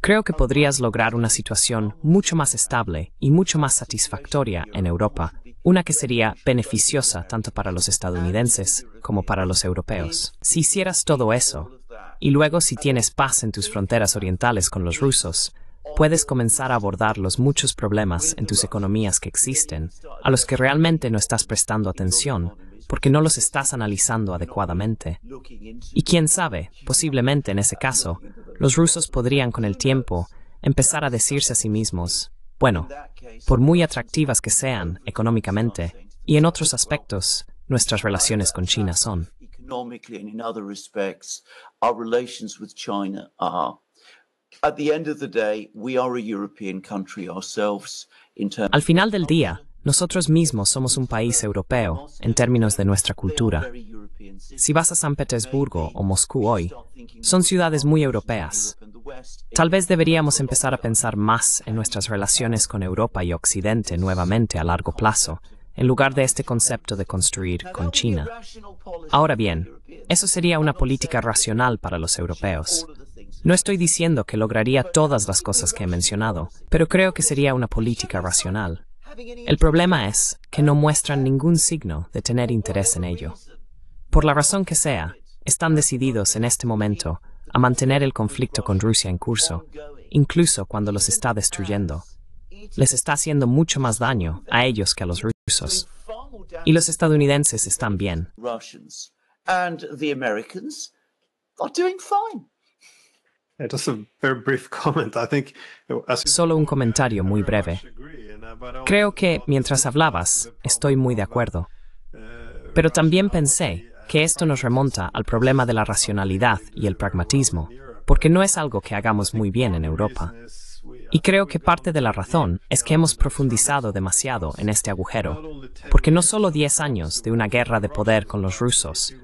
Creo que podrías lograr una situación mucho más estable y mucho más satisfactoria en Europa, una que sería beneficiosa tanto para los estadounidenses como para los europeos. Si hicieras todo eso, y luego si tienes paz en tus fronteras orientales con los rusos, puedes comenzar a abordar los muchos problemas en tus economías que existen, a los que realmente no estás prestando atención, porque no los estás analizando adecuadamente. Y quién sabe, posiblemente en ese caso, los rusos podrían con el tiempo empezar a decirse a sí mismos, bueno, por muy atractivas que sean económicamente y en otros aspectos, nuestras relaciones con China son. Al final del día, nosotros mismos somos un país europeo en términos de nuestra cultura. Si vas a San Petersburgo o Moscú hoy, son ciudades muy europeas. Tal vez deberíamos empezar a pensar más en nuestras relaciones con Europa y Occidente nuevamente a largo plazo, en lugar de este concepto de construir con China. Ahora bien, eso sería una política racional para los europeos. No estoy diciendo que lograría todas las cosas que he mencionado, pero creo que sería una política racional. El problema es que no muestran ningún signo de tener interés en ello. Por la razón que sea, están decididos en este momento a mantener el conflicto con Rusia en curso, incluso cuando los está destruyendo. Les está haciendo mucho más daño a ellos que a los rusos. Y los estadounidenses están bien. Solo un comentario muy breve. Creo que mientras hablabas, estoy muy de acuerdo. Pero también pensé que esto nos remonta al problema de la racionalidad y el pragmatismo, porque no es algo que hagamos muy bien en Europa. Y creo que parte de la razón es que hemos profundizado demasiado en este agujero, porque no solo 10 años de una guerra de poder con los rusos,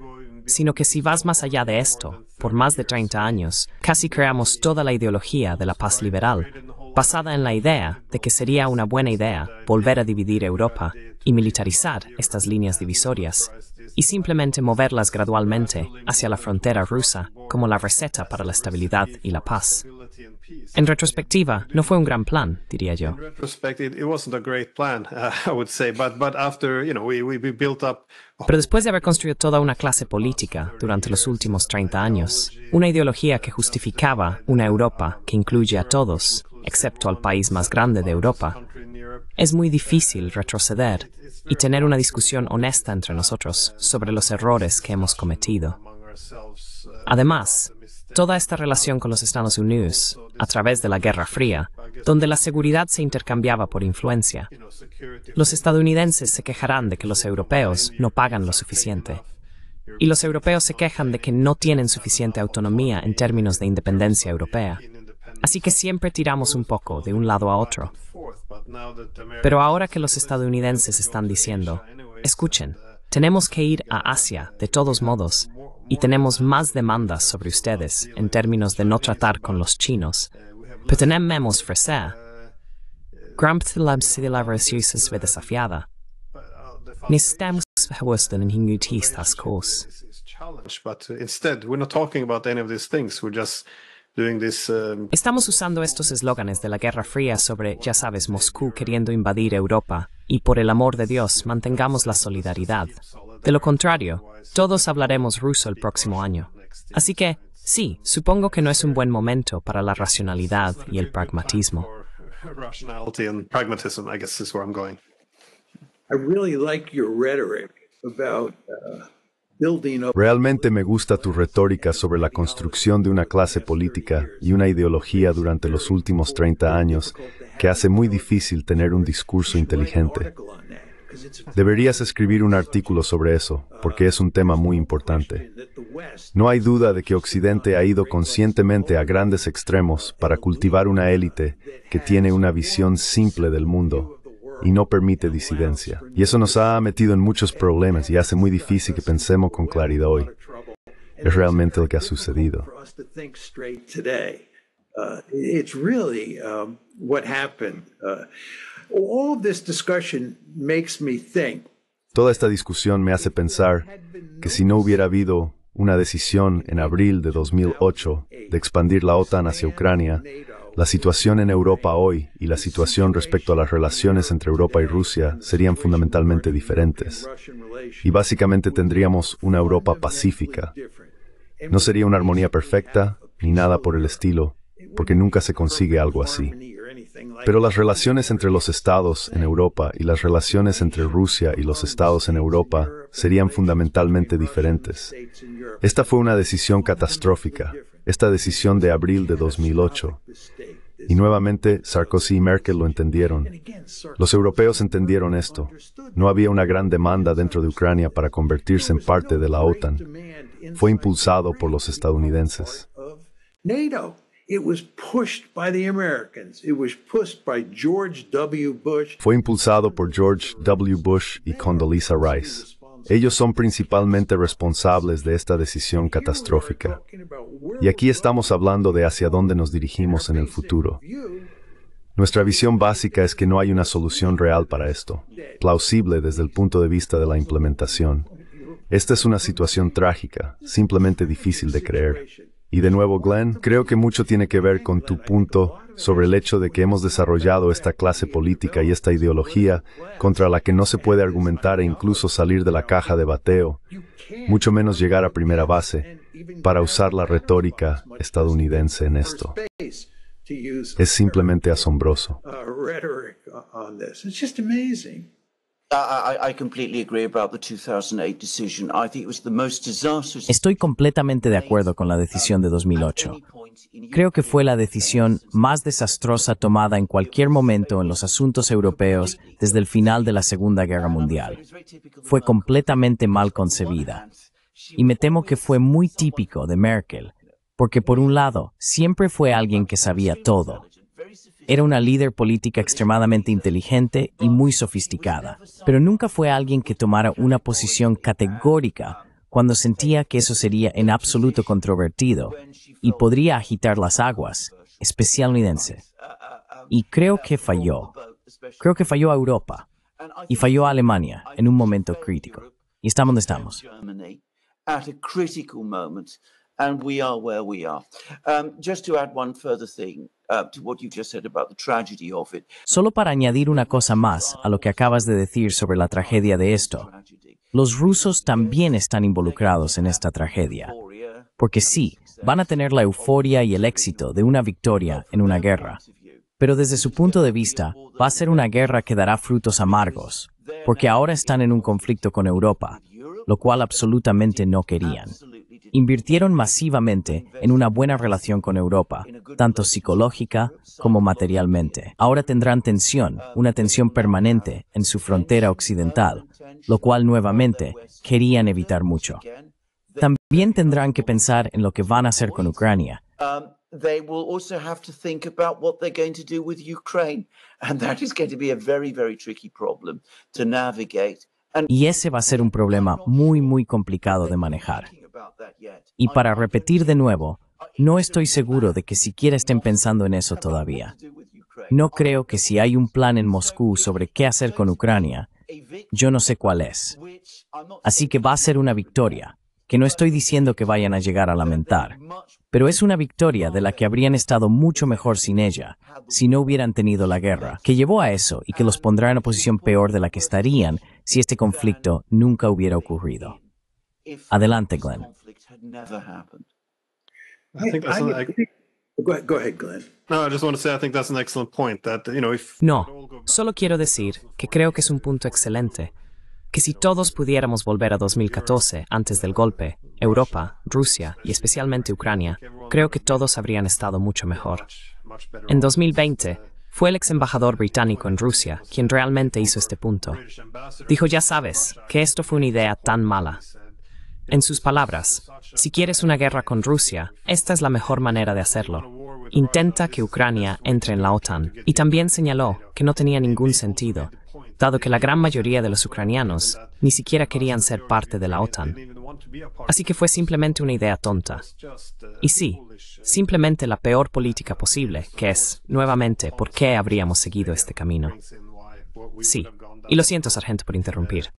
sino que si vas más allá de esto, por más de 30 años, casi creamos toda la ideología de la paz liberal, basada en la idea de que sería una buena idea volver a dividir Europa y militarizar estas líneas divisorias y simplemente moverlas gradualmente hacia la frontera rusa como la receta para la estabilidad y la paz. En retrospectiva, no fue un gran plan, diría yo. Pero después de haber construido toda una clase política durante los últimos 30 años, una ideología que justificaba una Europa que incluye a todos excepto al país más grande de Europa, es muy difícil retroceder y tener una discusión honesta entre nosotros sobre los errores que hemos cometido. Además, toda esta relación con los Estados Unidos, a través de la Guerra Fría, donde la seguridad se intercambiaba por influencia, los estadounidenses se quejarán de que los europeos no pagan lo suficiente. Y los europeos se quejan de que no tienen suficiente autonomía en términos de independencia europea. Así que siempre tiramos un poco de un lado a otro. Pero ahora que los estadounidenses están diciendo, escuchen, tenemos que ir a Asia de todos modos y tenemos más demandas sobre ustedes en términos de no tratar con los chinos, pero tenemos ofrecer. ser, lab la ve desafiada. But instead, we're Um, Estamos usando estos eslóganes de la Guerra Fría sobre, ya sabes, Moscú queriendo invadir Europa, y por el amor de Dios, mantengamos la solidaridad. De lo contrario, todos hablaremos ruso el próximo año. Así que, sí, supongo que no es un buen momento para la racionalidad y el pragmatismo. Realmente me gusta tu retórica sobre la construcción de una clase política y una ideología durante los últimos 30 años que hace muy difícil tener un discurso inteligente. Deberías escribir un artículo sobre eso, porque es un tema muy importante. No hay duda de que Occidente ha ido conscientemente a grandes extremos para cultivar una élite que tiene una visión simple del mundo, y no permite disidencia. Y eso nos ha metido en muchos problemas y hace muy difícil que pensemos con claridad hoy. Es realmente lo que ha sucedido. Toda esta discusión me hace pensar que si no hubiera habido una decisión en abril de 2008 de expandir la OTAN hacia Ucrania, la situación en Europa hoy y la situación respecto a las relaciones entre Europa y Rusia serían fundamentalmente diferentes. Y básicamente tendríamos una Europa pacífica. No sería una armonía perfecta, ni nada por el estilo, porque nunca se consigue algo así. Pero las relaciones entre los estados en Europa y las relaciones entre Rusia y los estados en Europa serían fundamentalmente diferentes. Esta fue una decisión catastrófica, esta decisión de abril de 2008. Y nuevamente Sarkozy y Merkel lo entendieron. Los europeos entendieron esto. No había una gran demanda dentro de Ucrania para convertirse en parte de la OTAN. Fue impulsado por los estadounidenses. Fue impulsado por George W. Bush y Condoleezza Rice. Ellos son principalmente responsables de esta decisión catastrófica. Y aquí estamos hablando de hacia dónde nos dirigimos en el futuro. Nuestra visión básica es que no hay una solución real para esto, plausible desde el punto de vista de la implementación. Esta es una situación trágica, simplemente difícil de creer. Y de nuevo, Glenn, creo que mucho tiene que ver con tu punto sobre el hecho de que hemos desarrollado esta clase política y esta ideología contra la que no se puede argumentar e incluso salir de la caja de bateo, mucho menos llegar a primera base, para usar la retórica estadounidense en esto. Es simplemente asombroso. Estoy completamente de acuerdo con la decisión de 2008. Creo que fue la decisión más desastrosa tomada en cualquier momento en los asuntos europeos desde el final de la Segunda Guerra Mundial. Fue completamente mal concebida. Y me temo que fue muy típico de Merkel, porque por un lado, siempre fue alguien que sabía todo, era una líder política extremadamente inteligente y muy sofisticada, pero nunca fue alguien que tomara una posición categórica cuando sentía que eso sería en absoluto controvertido y podría agitar las aguas, especialmente. Y creo que falló. Creo que falló a Europa y falló a Alemania en un momento crítico. Y estamos donde estamos. and we are where we are. Um, just to add one Solo para añadir una cosa más a lo que acabas de decir sobre la tragedia de esto, los rusos también están involucrados en esta tragedia, porque sí, van a tener la euforia y el éxito de una victoria en una guerra, pero desde su punto de vista va a ser una guerra que dará frutos amargos, porque ahora están en un conflicto con Europa, lo cual absolutamente no querían invirtieron masivamente en una buena relación con Europa, tanto psicológica como materialmente. Ahora tendrán tensión, una tensión permanente en su frontera occidental, lo cual nuevamente querían evitar mucho. También tendrán que pensar en lo que van a hacer con Ucrania. Y ese va a ser un problema muy, muy complicado de manejar. Y para repetir de nuevo, no estoy seguro de que siquiera estén pensando en eso todavía. No creo que si hay un plan en Moscú sobre qué hacer con Ucrania, yo no sé cuál es. Así que va a ser una victoria, que no estoy diciendo que vayan a llegar a lamentar, pero es una victoria de la que habrían estado mucho mejor sin ella, si no hubieran tenido la guerra, que llevó a eso y que los pondrá en una posición peor de la que estarían si este conflicto nunca hubiera ocurrido. Adelante, Glenn. No, solo quiero decir que creo que es un punto excelente que si todos pudiéramos volver a 2014, antes del golpe, Europa, Rusia y especialmente Ucrania, creo que todos habrían estado mucho mejor. En 2020, fue el ex embajador británico en Rusia quien realmente hizo este punto. Dijo, ya sabes, que esto fue una idea tan mala, en sus palabras, si quieres una guerra con Rusia, esta es la mejor manera de hacerlo. Intenta que Ucrania entre en la OTAN. Y también señaló que no tenía ningún sentido, dado que la gran mayoría de los ucranianos ni siquiera querían ser parte de la OTAN. Así que fue simplemente una idea tonta. Y sí, simplemente la peor política posible, que es, nuevamente, por qué habríamos seguido este camino. Sí. Y lo siento, sargento, por interrumpir.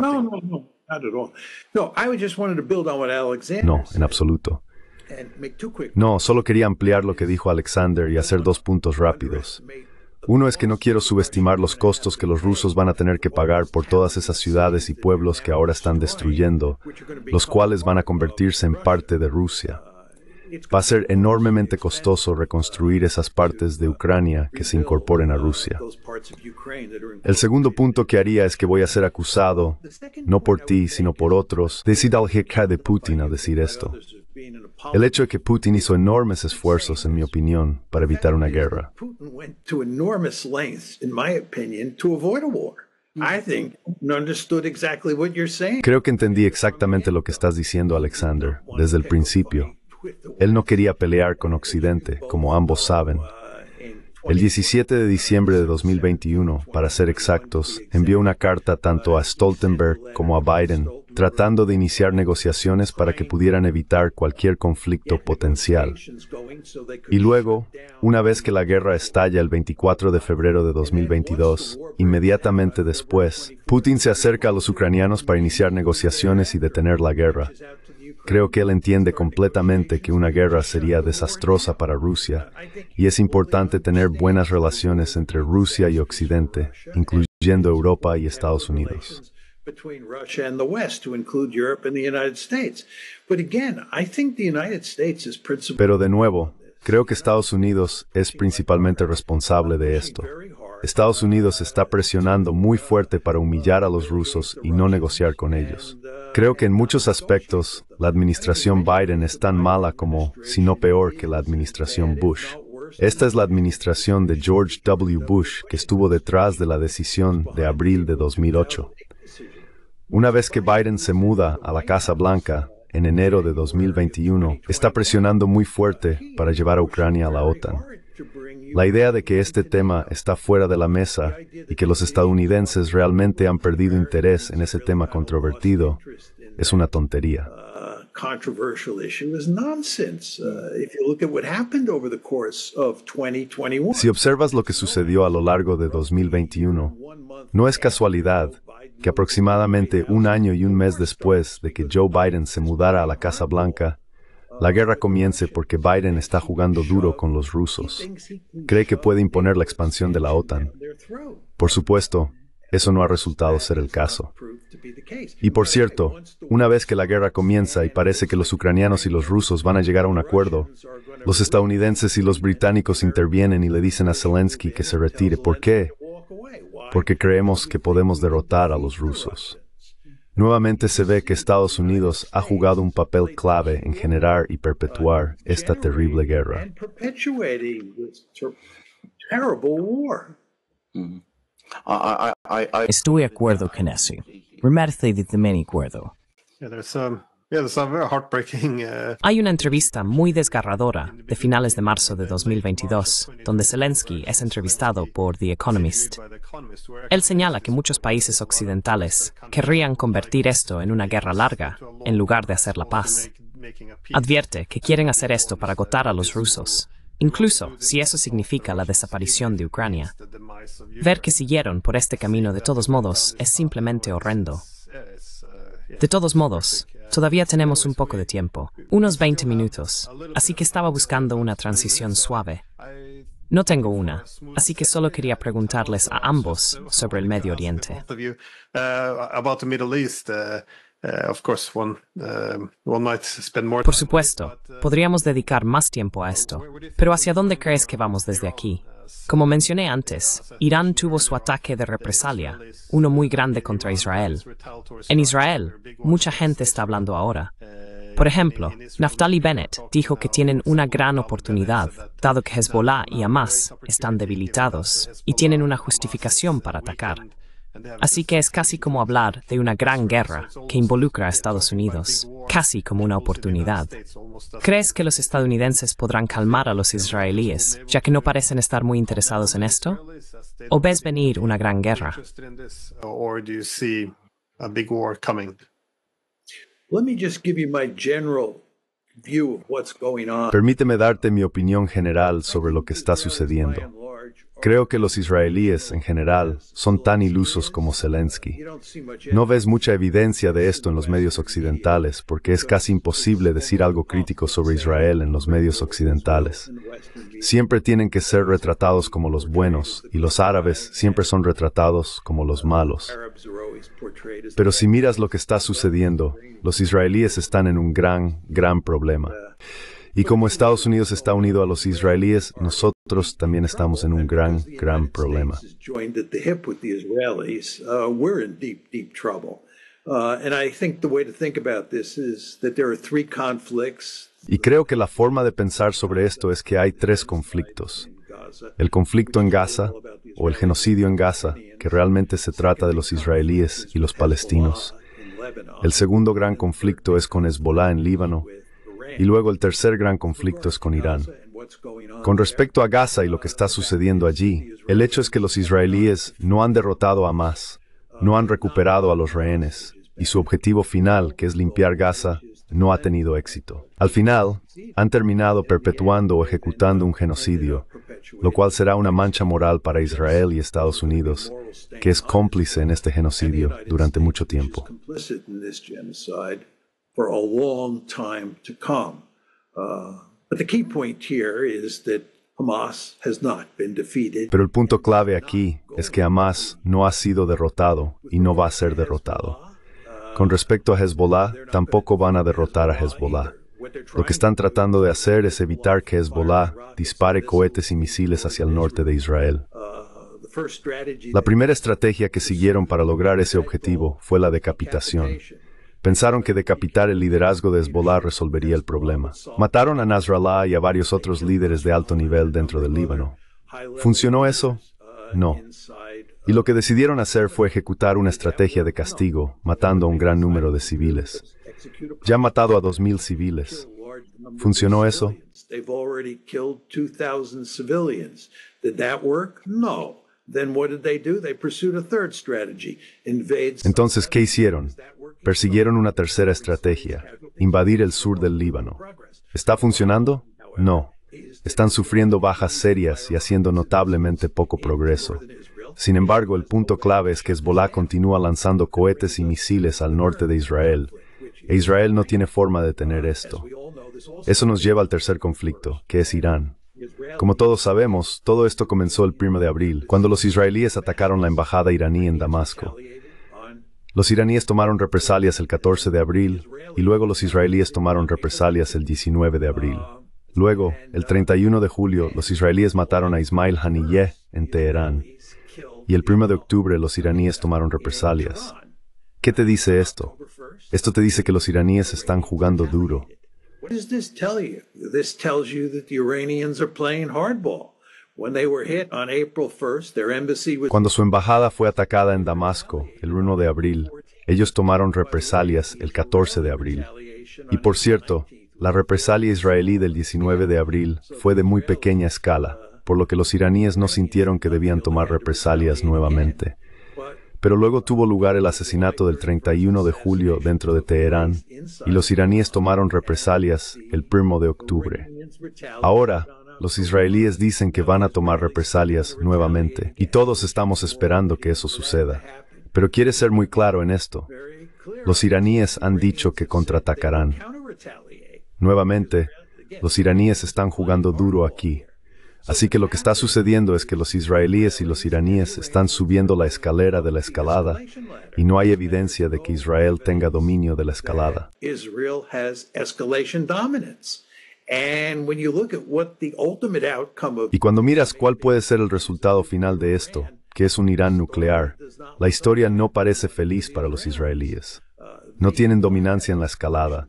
No, no, no, No, No, en absoluto. No, solo quería ampliar lo que dijo Alexander y hacer dos puntos rápidos. Uno es que no quiero subestimar los costos que los rusos van a tener que pagar por todas esas ciudades y pueblos que ahora están destruyendo, los cuales van a convertirse en parte de Rusia. Va a ser enormemente costoso reconstruir esas partes de Ucrania que se incorporen a Rusia. El segundo punto que haría es que voy a ser acusado, no por ti, sino por otros, de al de Putin a decir esto. El hecho de que Putin hizo enormes esfuerzos, en mi opinión, para evitar una guerra. Creo que entendí exactamente lo que estás diciendo, Alexander, desde el principio. Él no quería pelear con Occidente, como ambos saben. El 17 de diciembre de 2021, para ser exactos, envió una carta tanto a Stoltenberg como a Biden, tratando de iniciar negociaciones para que pudieran evitar cualquier conflicto potencial. Y luego, una vez que la guerra estalla el 24 de febrero de 2022, inmediatamente después, Putin se acerca a los ucranianos para iniciar negociaciones y detener la guerra. Creo que él entiende completamente que una guerra sería desastrosa para Rusia y es importante tener buenas relaciones entre Rusia y Occidente, incluyendo Europa y Estados Unidos. Pero de nuevo, creo que Estados Unidos es principalmente responsable de esto. Estados Unidos está presionando muy fuerte para humillar a los rusos y no negociar con ellos. Creo que en muchos aspectos la administración Biden es tan mala como, si no peor, que la administración Bush. Esta es la administración de George W. Bush que estuvo detrás de la decisión de abril de 2008. Una vez que Biden se muda a la Casa Blanca, en enero de 2021, está presionando muy fuerte para llevar a Ucrania a la OTAN. La idea de que este tema está fuera de la mesa y que los estadounidenses realmente han perdido interés en ese tema controvertido es una tontería. Si observas lo que sucedió a lo largo de 2021, no es casualidad que aproximadamente un año y un mes después de que Joe Biden se mudara a la Casa Blanca, la guerra comience porque Biden está jugando duro con los rusos. Cree que puede imponer la expansión de la OTAN. Por supuesto, eso no ha resultado ser el caso. Y por cierto, una vez que la guerra comienza y parece que los ucranianos y los rusos van a llegar a un acuerdo, los estadounidenses y los británicos intervienen y le dicen a Zelensky que se retire. ¿Por qué? Porque creemos que podemos derrotar a los rusos. Nuevamente se ve que Estados Unidos ha jugado un papel clave en generar y perpetuar esta terrible guerra. Mm-hmm. Estoy de acuerdo con eso. de acuerdo. Uh, Hay una entrevista muy desgarradora de finales de marzo de 2022, donde Zelensky es entrevistado por The Economist. Él señala que muchos países occidentales querrían convertir esto en una guerra larga en lugar de hacer la paz. Advierte que quieren hacer esto para agotar a los rusos, incluso si eso significa la desaparición de Ucrania. Ver que siguieron por este camino de todos modos es simplemente horrendo. De todos modos, Todavía tenemos un poco de tiempo, unos 20 minutos, así que estaba buscando una transición suave. No tengo una, así que solo quería preguntarles a ambos sobre el Medio Oriente. Por supuesto, podríamos dedicar más tiempo a esto, pero ¿hacia dónde crees que vamos desde aquí? Como mencioné antes, Irán tuvo su ataque de represalia, uno muy grande contra Israel. En Israel, mucha gente está hablando ahora. Por ejemplo, Naftali Bennett dijo que tienen una gran oportunidad, dado que Hezbollah y Hamas están debilitados y tienen una justificación para atacar. Así que es casi como hablar de una gran guerra que involucra a Estados Unidos, casi como una oportunidad. ¿Crees que los estadounidenses podrán calmar a los israelíes, ya que no parecen estar muy interesados en esto? ¿O ves venir una gran guerra? Permíteme darte mi opinión general sobre lo que está sucediendo. Creo que los israelíes en general son tan ilusos como Zelensky. No ves mucha evidencia de esto en los medios occidentales porque es casi imposible decir algo crítico sobre Israel en los medios occidentales. Siempre tienen que ser retratados como los buenos y los árabes siempre son retratados como los malos. Pero si miras lo que está sucediendo, los israelíes están en un gran, gran problema. Y como Estados Unidos está unido a los israelíes, nosotros también estamos en un gran, gran problema. Uh, uh, y creo que la forma de pensar sobre esto es que hay tres conflictos. El conflicto en Gaza o el genocidio en Gaza, que realmente se trata de los israelíes y los palestinos. El segundo gran conflicto es con Hezbollah en Líbano y luego el tercer gran conflicto es con Irán. Con respecto a Gaza y lo que está sucediendo allí, el hecho es que los israelíes no han derrotado a Hamas, no han recuperado a los rehenes, y su objetivo final, que es limpiar Gaza, no ha tenido éxito. Al final, han terminado perpetuando o ejecutando un genocidio, lo cual será una mancha moral para Israel y Estados Unidos, que es cómplice en este genocidio durante mucho tiempo for a long time to come. Pero el punto clave aquí es que Hamas no ha sido derrotado y no va a ser derrotado. Con respecto a Hezbollah, tampoco van a derrotar a Hezbollah. Lo que están tratando de hacer es evitar que Hezbollah dispare cohetes y misiles hacia el norte de Israel. La primera estrategia que siguieron para lograr ese objetivo fue la decapitación. Pensaron que decapitar el liderazgo de Hezbollah resolvería el problema. Mataron a Nasrallah y a varios otros líderes de alto nivel dentro del Líbano. ¿Funcionó eso? No. Y lo que decidieron hacer fue ejecutar una estrategia de castigo, matando a un gran número de civiles. Ya han matado a 2.000 civiles. ¿Funcionó eso? Entonces, ¿qué hicieron? persiguieron una tercera estrategia, invadir el sur del Líbano. ¿Está funcionando? No. Están sufriendo bajas serias y haciendo notablemente poco progreso. Sin embargo, el punto clave es que Hezbollah continúa lanzando cohetes y misiles al norte de Israel, e Israel no tiene forma de tener esto. Eso nos lleva al tercer conflicto, que es Irán. Como todos sabemos, todo esto comenzó el 1 de abril, cuando los israelíes atacaron la embajada iraní en Damasco. Los iraníes tomaron represalias el 14 de abril y luego los israelíes tomaron represalias el 19 de abril. Luego, el 31 de julio, los israelíes mataron a Ismail Haniyeh en Teherán y el 1 de octubre los iraníes tomaron represalias. ¿Qué te dice esto? Esto te dice que los iraníes están jugando duro. Cuando su embajada fue atacada en Damasco el 1 de abril, ellos tomaron represalias el 14 de abril. Y por cierto, la represalia israelí del 19 de abril fue de muy pequeña escala, por lo que los iraníes no sintieron que debían tomar represalias nuevamente. Pero luego tuvo lugar el asesinato del 31 de julio dentro de Teherán, y los iraníes tomaron represalias el 1 de octubre. Ahora, los israelíes dicen que van a tomar represalias nuevamente, y todos estamos esperando que eso suceda. Pero quiere ser muy claro en esto. Los iraníes han dicho que contraatacarán. Nuevamente, los iraníes están jugando duro aquí. Así que lo que está sucediendo es que los israelíes y los iraníes están subiendo la escalera de la escalada y no hay evidencia de que Israel tenga dominio de la escalada. Y cuando miras cuál puede ser el resultado final de esto, que es un Irán nuclear, la historia no parece feliz para los israelíes. No tienen dominancia en la escalada,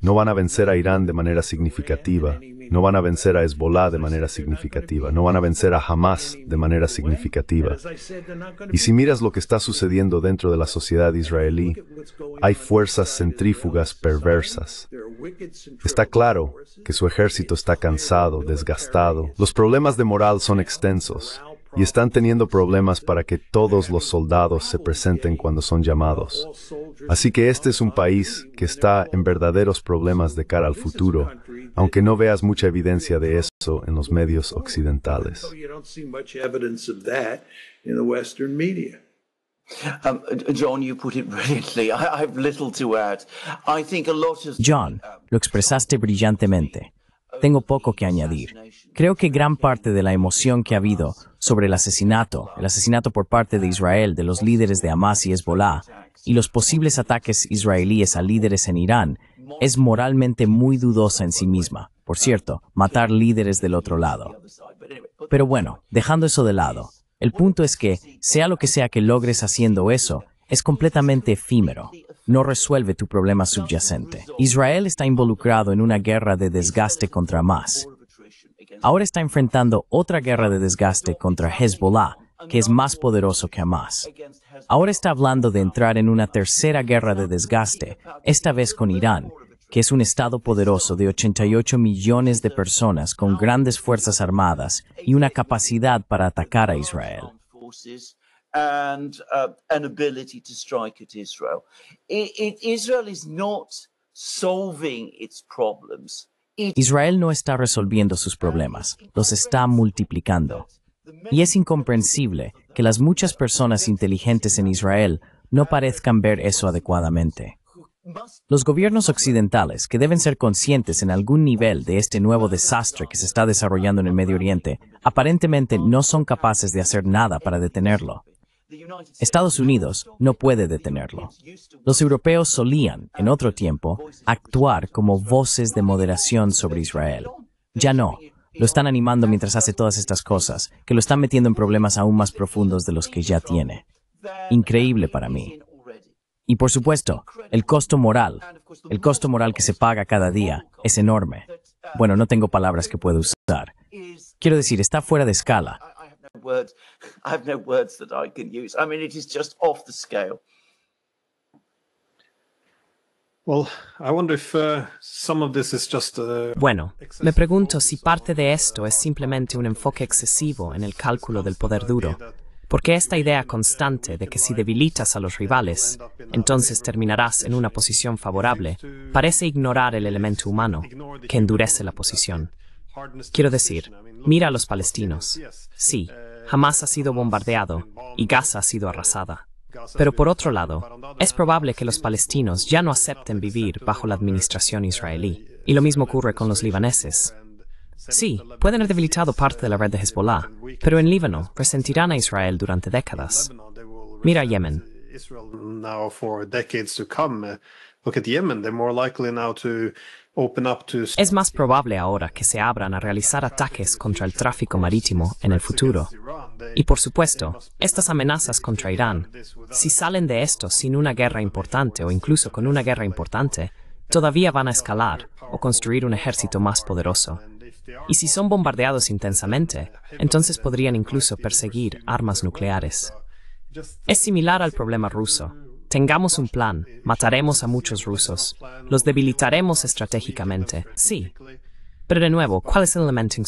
no van a vencer a Irán de manera significativa, no van a vencer a Hezbollah de manera significativa, no van a vencer a Hamas de manera significativa. Y si miras lo que está sucediendo dentro de la sociedad israelí, hay fuerzas centrífugas perversas. Está claro que su ejército está cansado, desgastado. Los problemas de moral son extensos y están teniendo problemas para que todos los soldados se presenten cuando son llamados. Así que este es un país que está en verdaderos problemas de cara al futuro, aunque no veas mucha evidencia de eso en los medios occidentales. John, lo expresaste brillantemente. Tengo poco que añadir. Creo que gran parte de la emoción que ha habido sobre el asesinato, el asesinato por parte de Israel de los líderes de Hamas y Hezbollah, y los posibles ataques israelíes a líderes en Irán, es moralmente muy dudosa en sí misma. Por cierto, matar líderes del otro lado. Pero bueno, dejando eso de lado, el punto es que, sea lo que sea que logres haciendo eso, es completamente efímero. No resuelve tu problema subyacente. Israel está involucrado en una guerra de desgaste contra Hamas, ahora está enfrentando otra guerra de desgaste contra Hezbollah, que es más poderoso que Hamas. Ahora está hablando de entrar en una tercera guerra de desgaste, esta vez con Irán, que es un Estado poderoso de 88 millones de personas con grandes fuerzas armadas y una capacidad para atacar a Israel. Israel is not solving its problems. Israel no está resolviendo sus problemas, los está multiplicando. Y es incomprensible que las muchas personas inteligentes en Israel no parezcan ver eso adecuadamente. Los gobiernos occidentales, que deben ser conscientes en algún nivel de este nuevo desastre que se está desarrollando en el Medio Oriente, aparentemente no son capaces de hacer nada para detenerlo. Estados Unidos no puede detenerlo. Los europeos solían, en otro tiempo, actuar como voces de moderación sobre Israel. Ya no. Lo están animando mientras hace todas estas cosas, que lo están metiendo en problemas aún más profundos de los que ya tiene. Increíble para mí. Y por supuesto, el costo moral, el costo moral que se paga cada día, es enorme. Bueno, no tengo palabras que puedo usar. Quiero decir, está fuera de escala, no Bueno, me pregunto si parte de esto es simplemente un enfoque excesivo en el cálculo del poder duro, porque esta idea constante de que si debilitas a los rivales, entonces terminarás en una posición favorable, parece ignorar el elemento humano que endurece la posición. Quiero decir, mira a los palestinos. Sí, eh, jamás ha sido bombardeado y Gaza ha sido arrasada. Pero por otro lado, es probable que los palestinos ya no acepten vivir bajo la administración israelí, y lo mismo ocurre con los libaneses. Sí, pueden haber debilitado parte de la red de Hezbollah, pero en Líbano resentirán a Israel durante décadas. Mira Yemen. Yemen, they're more likely now es más probable ahora que se abran a realizar ataques contra el tráfico marítimo en el futuro. Y por supuesto, estas amenazas contra Irán, si salen de esto sin una guerra importante o incluso con una guerra importante, todavía van a escalar o construir un ejército más poderoso. Y si son bombardeados intensamente, entonces podrían incluso perseguir armas nucleares. Es similar al problema ruso, Tengamos un plan. Mataremos a muchos rusos. Los debilitaremos estratégicamente. Sí. Pero de nuevo, ¿cuál es el elemento en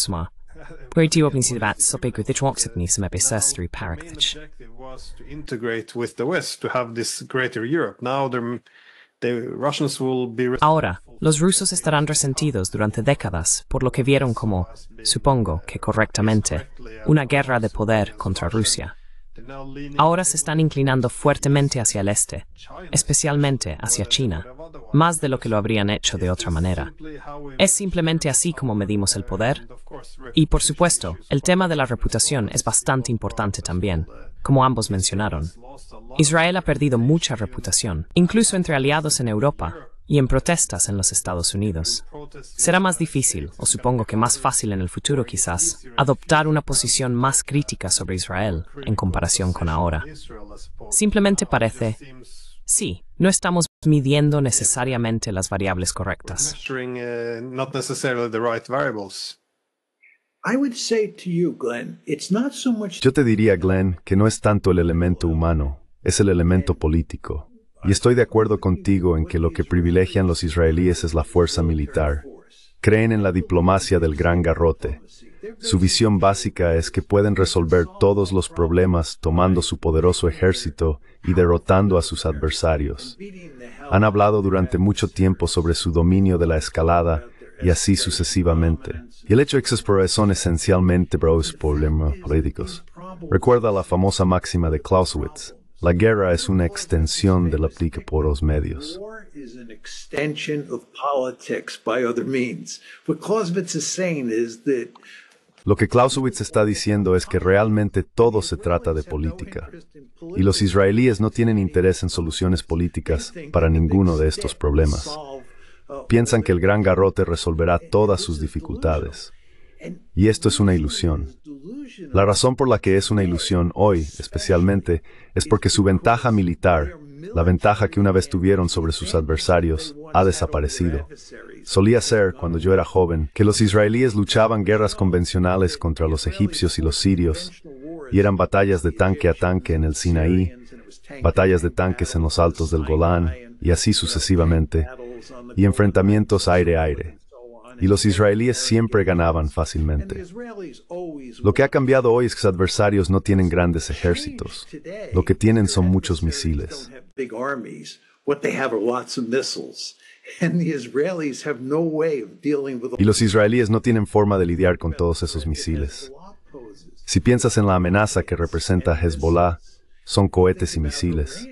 Ahora, los rusos estarán resentidos durante décadas por lo que vieron como, supongo que correctamente, una guerra de poder contra Rusia. Ahora se están inclinando fuertemente hacia el este, especialmente hacia China, más de lo que lo habrían hecho de otra manera. Es simplemente así como medimos el poder. Y por supuesto, el tema de la reputación es bastante importante también, como ambos mencionaron. Israel ha perdido mucha reputación, incluso entre aliados en Europa, y en protestas en los Estados Unidos. Será más difícil, o supongo que más fácil en el futuro quizás, adoptar una posición más crítica sobre Israel en comparación con ahora. Simplemente parece, sí, no estamos midiendo necesariamente las variables correctas. Eh, Yo te diría, Glenn, que no es tanto el elemento humano, es el elemento político. Y estoy de acuerdo contigo en que lo que privilegian los israelíes es la fuerza militar. Creen en la diplomacia del gran garrote. Su visión básica es que pueden resolver todos los problemas tomando su poderoso ejército y derrotando a sus adversarios. Han hablado durante mucho tiempo sobre su dominio de la escalada y así sucesivamente. Y el hecho que son esencialmente problemas políticos. Recuerda la famosa máxima de Clausewitz. La guerra es una extensión de la política por los medios. Lo que Clausewitz está diciendo es que realmente todo se trata de política, y los israelíes no tienen interés en soluciones políticas para ninguno de estos problemas. Piensan que el gran garrote resolverá todas sus dificultades, y esto es una ilusión. La razón por la que es una ilusión hoy, especialmente, es porque su ventaja militar, la ventaja que una vez tuvieron sobre sus adversarios, ha desaparecido. Solía ser, cuando yo era joven, que los israelíes luchaban guerras convencionales contra los egipcios y los sirios, y eran batallas de tanque a tanque en el Sinaí, batallas de tanques en los altos del Golán, y así sucesivamente, y enfrentamientos aire-aire y los israelíes siempre ganaban fácilmente. Lo que ha cambiado hoy es que sus adversarios no tienen grandes ejércitos. Lo que tienen son muchos misiles. Y los israelíes no tienen forma de lidiar con todos esos misiles. Si piensas en la amenaza que representa Hezbollah, son cohetes y misiles.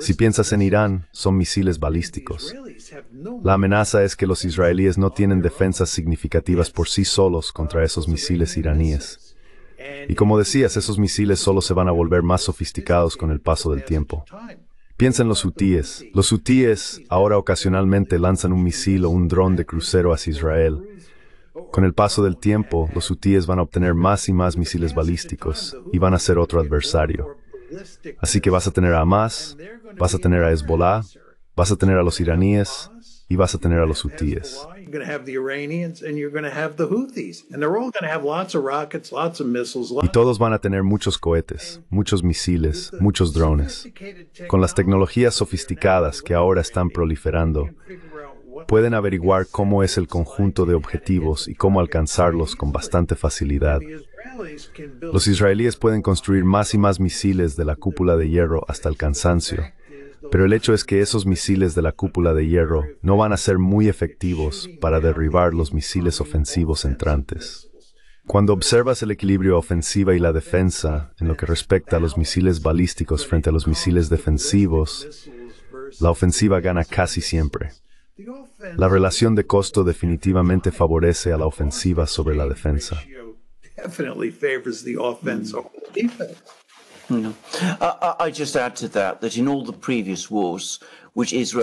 Si piensas en Irán, son misiles balísticos. La amenaza es que los israelíes no tienen defensas significativas por sí solos contra esos misiles iraníes. Y como decías, esos misiles solo se van a volver más sofisticados con el paso del tiempo. Piensa en los hutíes. Los hutíes ahora ocasionalmente lanzan un misil o un dron de crucero hacia Israel. Con el paso del tiempo, los hutíes van a obtener más y más misiles balísticos y van a ser otro adversario. Así que vas a tener a Hamas, vas a tener a Hezbollah, vas a tener a los iraníes y vas a tener a los hutíes. Y todos van a tener muchos cohetes, muchos misiles, muchos drones. Con las tecnologías sofisticadas que ahora están proliferando, pueden averiguar cómo es el conjunto de objetivos y cómo alcanzarlos con bastante facilidad. Los israelíes pueden construir más y más misiles de la cúpula de hierro hasta el cansancio, pero el hecho es que esos misiles de la cúpula de hierro no van a ser muy efectivos para derribar los misiles ofensivos entrantes. Cuando observas el equilibrio ofensiva y la defensa en lo que respecta a los misiles balísticos frente a los misiles defensivos, la ofensiva gana casi siempre. La relación de costo definitivamente favorece a la ofensiva sobre la defensa definitely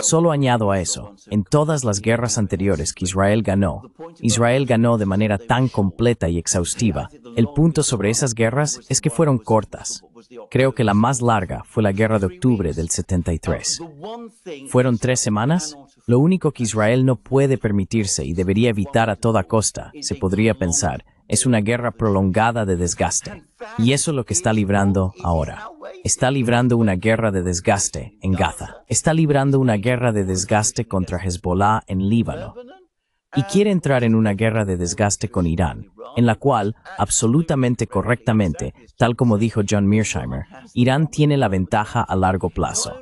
Solo añado a eso, en todas las guerras anteriores que Israel ganó, Israel ganó de manera tan completa y exhaustiva. El punto sobre esas guerras es que fueron cortas. Creo que la más larga fue la guerra de octubre del 73. Fueron tres semanas. Lo único que Israel no puede permitirse y debería evitar a toda costa, se podría pensar, es una guerra prolongada de desgaste. Y eso es lo que está librando ahora. Está librando una guerra de desgaste en Gaza. Está librando una guerra de desgaste contra Hezbollah en Líbano. Y quiere entrar en una guerra de desgaste con Irán, en la cual, absolutamente correctamente, tal como dijo John Mearsheimer, Irán tiene la ventaja a largo plazo.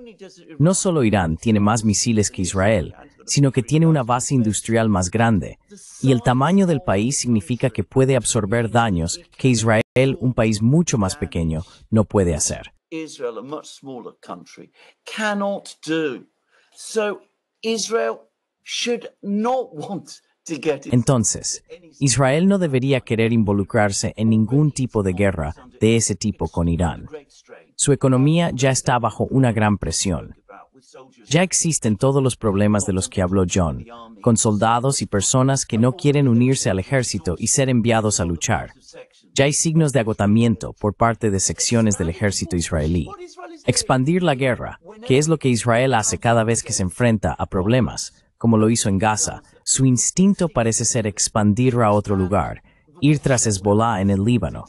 No solo Irán tiene más misiles que Israel, sino que tiene una base industrial más grande, y el tamaño del país significa que puede absorber daños que Israel, un país mucho más pequeño, no puede hacer. Entonces, Israel no debería querer involucrarse en ningún tipo de guerra de ese tipo con Irán. Su economía ya está bajo una gran presión ya existen todos los problemas de los que habló John, con soldados y personas que no quieren unirse al ejército y ser enviados a luchar. Ya hay signos de agotamiento por parte de secciones del ejército israelí. Expandir la guerra, que es lo que Israel hace cada vez que se enfrenta a problemas, como lo hizo en Gaza, su instinto parece ser expandirla a otro lugar, ir tras Hezbollah en el Líbano,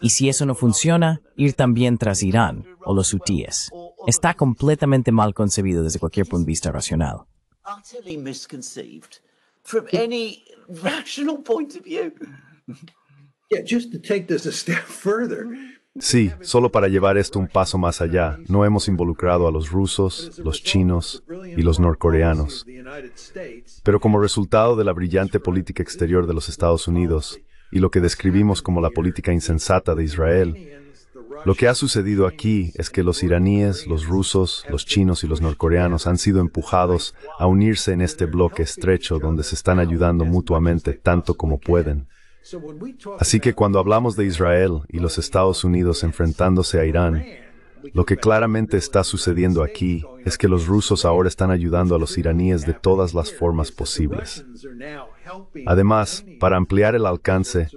y si eso no funciona, ir también tras Irán o los hutíes está completamente mal concebido desde cualquier punto de vista racional. Sí, solo para llevar esto un paso más allá, no hemos involucrado a los rusos, los chinos y los norcoreanos. Pero como resultado de la brillante política exterior de los Estados Unidos y lo que describimos como la política insensata de Israel, lo que ha sucedido aquí es que los iraníes, los rusos, los chinos y los norcoreanos han sido empujados a unirse en este bloque estrecho donde se están ayudando mutuamente tanto como pueden. Así que cuando hablamos de Israel y los Estados Unidos enfrentándose a Irán, lo que claramente está sucediendo aquí es que los rusos ahora están ayudando a los iraníes de todas las formas posibles. Además, para ampliar el alcance,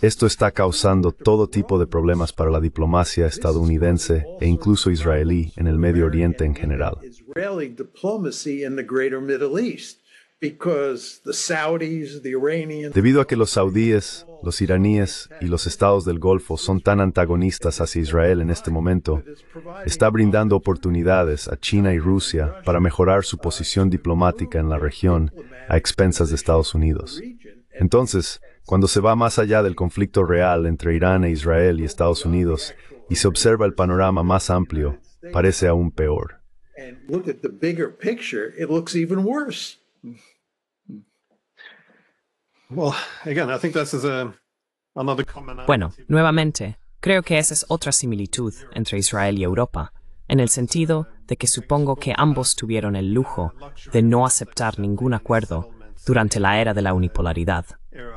esto está causando todo tipo de problemas para la diplomacia estadounidense e incluso israelí en el Medio Oriente en general. Debido a que los saudíes, los iraníes y los estados del Golfo son tan antagonistas hacia Israel en este momento, está brindando oportunidades a China y Rusia para mejorar su posición diplomática en la región a expensas de Estados Unidos. Entonces, cuando se va más allá del conflicto real entre Irán e Israel y Estados Unidos y se observa el panorama más amplio, parece aún peor. Bueno, nuevamente, creo que esa es otra similitud entre Israel y Europa, en el sentido de que supongo que ambos tuvieron el lujo de no aceptar ningún acuerdo durante la era de la unipolaridad.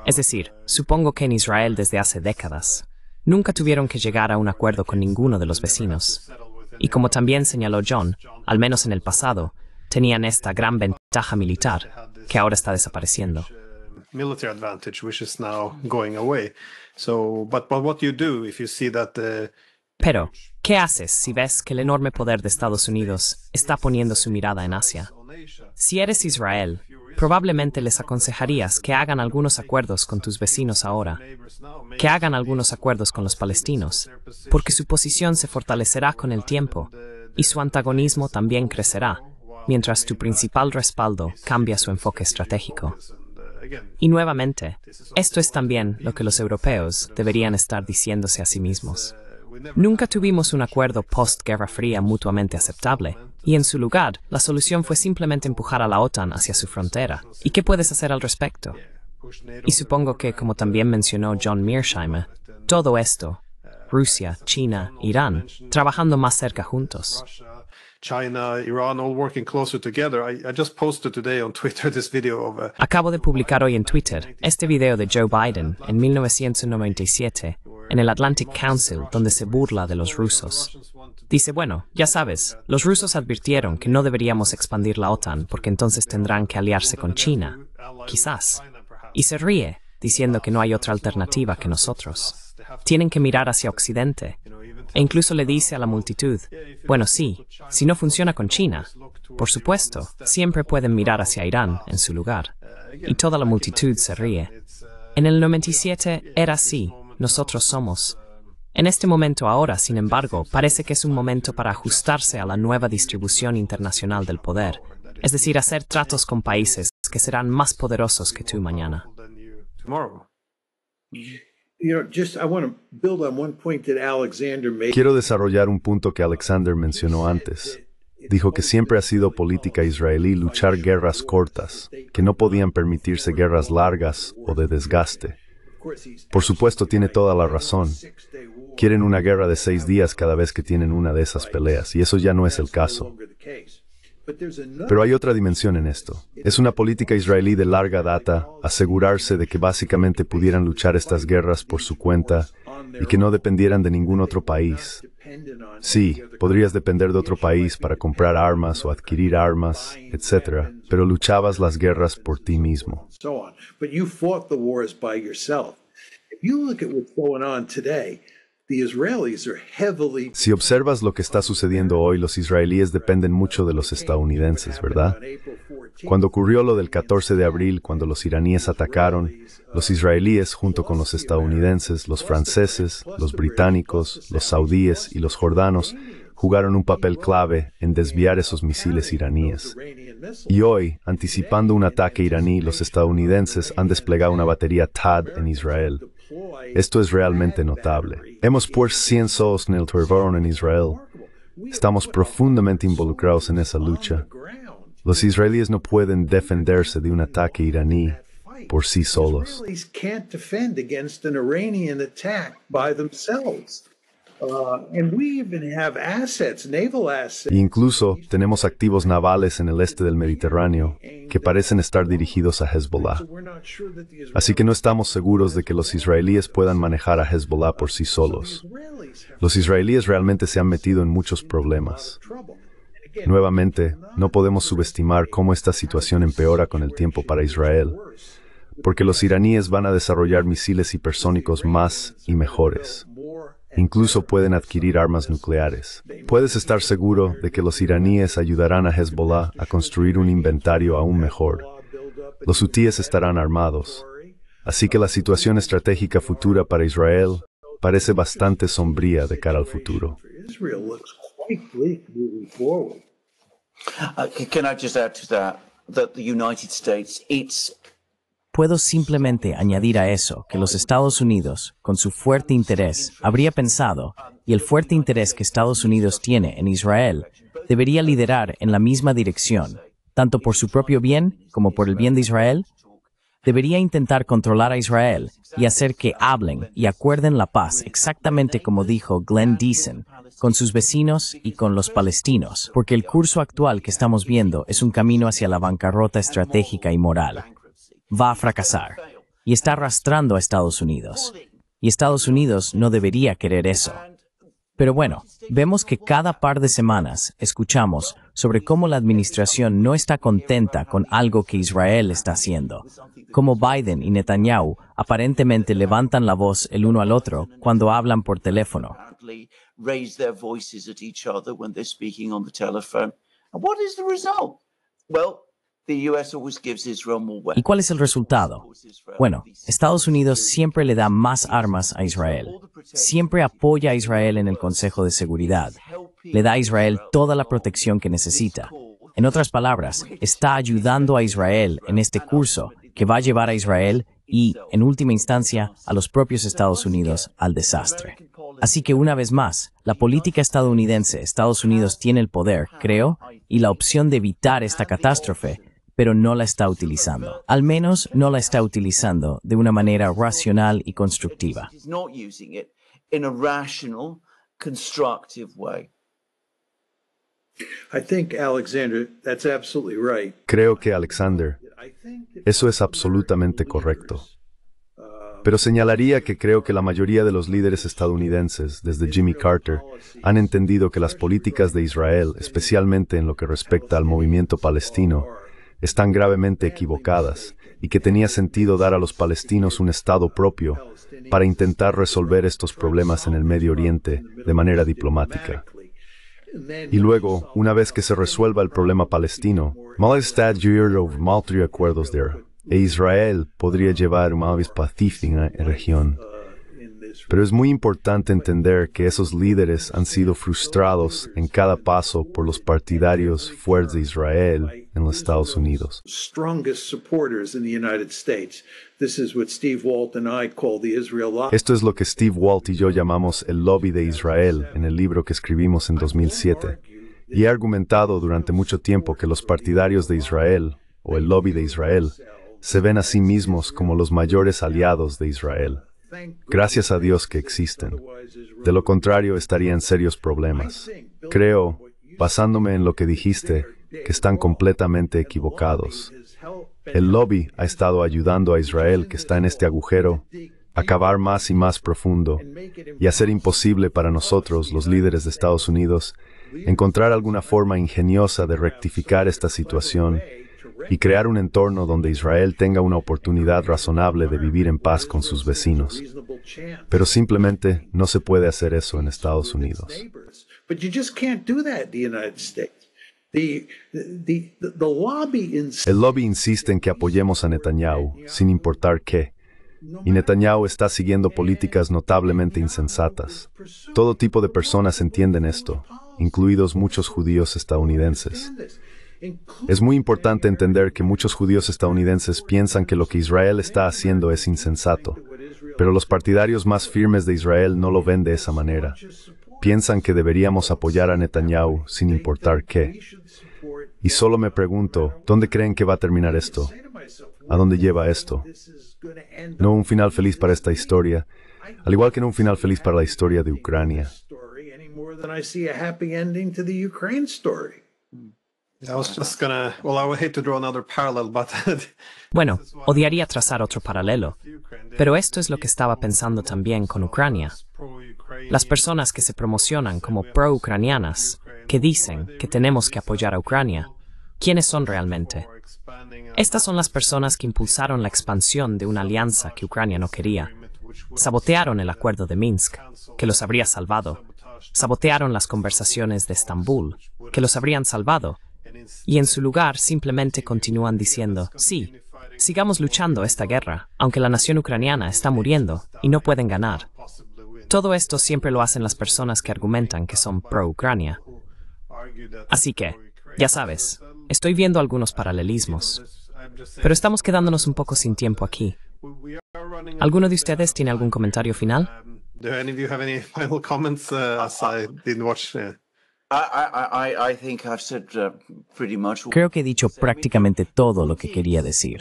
Es decir, supongo que en Israel desde hace décadas nunca tuvieron que llegar a un acuerdo con ninguno de los vecinos. Y como también señaló John, al menos en el pasado, tenían esta gran ventaja militar que ahora está desapareciendo. Pero, ¿qué haces si ves que el enorme poder de Estados Unidos está poniendo su mirada en Asia? Si eres Israel, probablemente les aconsejarías que hagan algunos acuerdos con tus vecinos ahora, que hagan algunos acuerdos con los palestinos, porque su posición se fortalecerá con el tiempo y su antagonismo también crecerá, mientras tu principal respaldo cambia su enfoque estratégico. Y nuevamente, esto es también lo que los europeos deberían estar diciéndose a sí uh, mismos. Nunca tuvimos un acuerdo post-Guerra Fría mutuamente aceptable, y en su lugar, la solución fue simplemente empujar a la OTAN hacia su frontera. ¿Y qué puedes hacer al respecto? Y supongo que, como también mencionó John Mearsheimer, todo esto, Rusia, China, Irán, trabajando más cerca juntos, Acabo de publicar hoy en Twitter este video de Joe Biden en 1997 en el Atlantic Council, donde se burla de los rusos. Dice, bueno, ya sabes, los rusos advirtieron que no deberíamos expandir la OTAN porque entonces tendrán que aliarse con China, quizás. Y se ríe, diciendo que no hay otra alternativa que nosotros. Tienen que mirar hacia Occidente, e incluso le dice a la multitud, bueno, sí, si no funciona con China, por supuesto, siempre pueden mirar hacia Irán en su lugar. Y toda la multitud se ríe. En el 97 era así, nosotros somos. En este momento ahora, sin embargo, parece que es un momento para ajustarse a la nueva distribución internacional del poder, es decir, hacer tratos con países que serán más poderosos que tú mañana. Quiero desarrollar un punto que Alexander mencionó antes. Dijo que siempre ha sido política israelí luchar guerras cortas, que no podían permitirse guerras largas o de desgaste. Por supuesto tiene toda la razón. Quieren una guerra de seis días cada vez que tienen una de esas peleas, y eso ya no es el caso. Pero hay otra dimensión en esto. Es una política israelí de larga data asegurarse de que básicamente pudieran luchar estas guerras por su cuenta y que no dependieran de ningún otro país. Sí, podrías depender de otro país para comprar armas o adquirir armas, etc., pero luchabas las guerras por ti mismo. Si observas lo que está sucediendo hoy, los israelíes dependen mucho de los estadounidenses, ¿verdad? Cuando ocurrió lo del 14 de abril, cuando los iraníes atacaron, los israelíes, junto con los estadounidenses, los franceses, los británicos, los saudíes y los jordanos, jugaron un papel clave en desviar esos misiles iraníes. Y hoy, anticipando un ataque iraní, los estadounidenses han desplegado una batería TAD en Israel. Esto es realmente notable. Hemos puesto 100 solos en el terror en Israel. Estamos profundamente involucrados en esa lucha. Los israelíes no pueden defenderse de un ataque iraní por sí solos. Uh, Incluso tenemos activos navales en el este del Mediterráneo que parecen estar dirigidos a Hezbollah. Así que no estamos seguros de que los israelíes puedan manejar a Hezbollah por sí solos. Los israelíes realmente se han metido en muchos problemas. Nuevamente, no podemos subestimar cómo esta situación empeora con el tiempo para Israel, porque los iraníes van a desarrollar misiles hipersónicos más y mejores. Incluso pueden adquirir armas nucleares. Puedes estar seguro de que los iraníes ayudarán a Hezbollah a construir un inventario aún mejor. Los hutíes estarán armados. Así que la situación estratégica futura para Israel parece bastante sombría de cara al futuro. Puedo simplemente añadir a eso que los Estados Unidos, con su fuerte interés, habría pensado, y el fuerte interés que Estados Unidos tiene en Israel, debería liderar en la misma dirección, tanto por su propio bien como por el bien de Israel, debería intentar controlar a Israel y hacer que hablen y acuerden la paz exactamente como dijo Glenn Deason, con sus vecinos y con los palestinos, porque el curso actual que estamos viendo es un camino hacia la bancarrota estratégica y moral va a fracasar y está arrastrando a Estados Unidos. Y Estados Unidos no debería querer eso. Pero bueno, vemos que cada par de semanas escuchamos sobre cómo la administración no está contenta con algo que Israel está haciendo, cómo Biden y Netanyahu aparentemente levantan la voz el uno al otro cuando hablan por teléfono. ¿Y cuál es el resultado? Bueno, Estados Unidos siempre le da más armas a Israel, siempre apoya a Israel en el Consejo de Seguridad, le da a Israel toda la protección que necesita. En otras palabras, está ayudando a Israel en este curso que va a llevar a Israel y, en última instancia, a los propios Estados Unidos al desastre. Así que una vez más, la política estadounidense, Estados Unidos tiene el poder, creo, y la opción de evitar esta catástrofe pero no la está utilizando. Al menos no la está utilizando de una manera racional y constructiva. Creo que Alexander, eso es absolutamente correcto. Uh, pero señalaría que creo que la mayoría de los líderes estadounidenses, desde Jimmy Carter, han entendido que las políticas de Israel, especialmente en lo que respecta al movimiento palestino, están gravemente equivocadas y que tenía sentido dar a los palestinos un Estado propio para intentar resolver estos problemas en el Medio Oriente de manera diplomática. Y luego, una vez que se resuelva el problema palestino, Acuerdos e Israel podría llevar una pacífica en la región. Pero es muy importante entender que esos líderes han sido frustrados en cada paso por los partidarios fuertes de Israel en los Estados Unidos. Esto es lo que Steve Walt y yo llamamos el lobby de Israel en el libro que escribimos en 2007. Y he argumentado durante mucho tiempo que los partidarios de Israel, o el lobby de Israel, se ven a sí mismos como los mayores aliados de Israel. Gracias a Dios que existen. De lo contrario, estarían serios problemas. Creo, basándome en lo que dijiste, que están completamente equivocados. El lobby ha estado ayudando a Israel, que está en este agujero, a cavar más y más profundo y hacer imposible para nosotros, los líderes de Estados Unidos, encontrar alguna forma ingeniosa de rectificar esta situación y crear un entorno donde Israel tenga una oportunidad razonable de vivir en paz con sus vecinos. Pero simplemente no se puede hacer eso en Estados Unidos. El lobby insiste en que apoyemos a Netanyahu, sin importar qué. Y Netanyahu está siguiendo políticas notablemente insensatas. Todo tipo de personas entienden esto, incluidos muchos judíos estadounidenses. Es muy importante entender que muchos judíos estadounidenses piensan que lo que Israel está haciendo es insensato, pero los partidarios más firmes de Israel no lo ven de esa manera. Piensan que deberíamos apoyar a Netanyahu sin importar qué. Y solo me pregunto, ¿dónde creen que va a terminar esto? ¿A dónde lleva esto? No un final feliz para esta historia, al igual que no un final feliz para la historia de Ucrania. Bueno, odiaría trazar otro paralelo, pero esto es lo que estaba pensando también con Ucrania. Las personas que se promocionan como pro-ucranianas, que dicen que tenemos que apoyar a Ucrania, ¿quiénes son realmente? Estas son las personas que impulsaron la expansión de una alianza que Ucrania no quería. Sabotearon el acuerdo de Minsk, que los habría salvado. Sabotearon las conversaciones de Estambul, que los habrían salvado y en su lugar simplemente continúan diciendo, sí, sigamos luchando esta guerra, aunque la nación ucraniana está muriendo y no pueden ganar. Todo esto siempre lo hacen las personas que argumentan que son pro-Ucrania. Así que, ya sabes, estoy viendo algunos paralelismos. Pero estamos quedándonos un poco sin tiempo aquí. ¿Alguno de ustedes tiene algún comentario final? Creo que he dicho prácticamente todo lo que quería decir.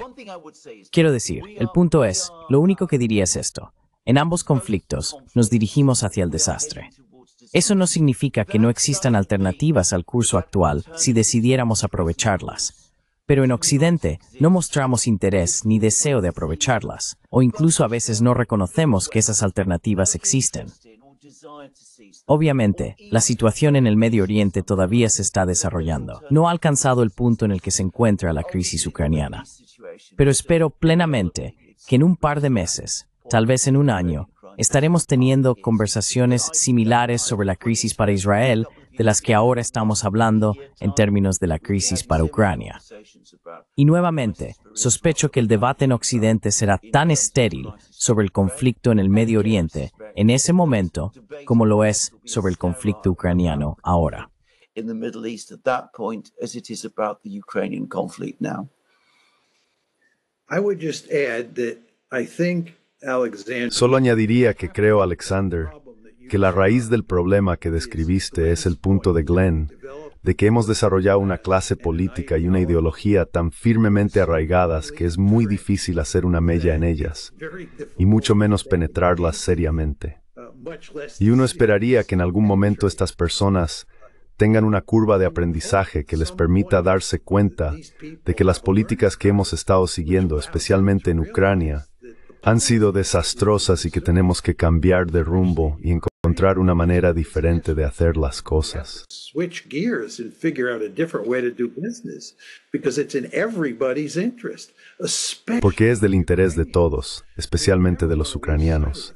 Quiero decir, el punto es, lo único que diría es esto. En ambos conflictos nos dirigimos hacia el desastre. Eso no significa que no existan alternativas al curso actual si decidiéramos aprovecharlas. Pero en Occidente no mostramos interés ni deseo de aprovecharlas, o incluso a veces no reconocemos que esas alternativas existen. Obviamente, la situación en el Medio Oriente todavía se está desarrollando. No ha alcanzado el punto en el que se encuentra la crisis ucraniana. Pero espero plenamente que en un par de meses, tal vez en un año, estaremos teniendo conversaciones similares sobre la crisis para Israel de las que ahora estamos hablando en términos de la crisis para Ucrania. Y nuevamente, sospecho que el debate en Occidente será tan estéril sobre el conflicto en el Medio Oriente en ese momento como lo es sobre el conflicto ucraniano ahora. Solo añadiría que creo, Alexander, que la raíz del problema que describiste es el punto de Glenn, de que hemos desarrollado una clase política y una ideología tan firmemente arraigadas que es muy difícil hacer una mella en ellas, y mucho menos penetrarlas seriamente. Y uno esperaría que en algún momento estas personas tengan una curva de aprendizaje que les permita darse cuenta de que las políticas que hemos estado siguiendo, especialmente en Ucrania, han sido desastrosas y que tenemos que cambiar de rumbo y encontrar una manera diferente de hacer las cosas. Porque es del interés de todos, especialmente de los ucranianos.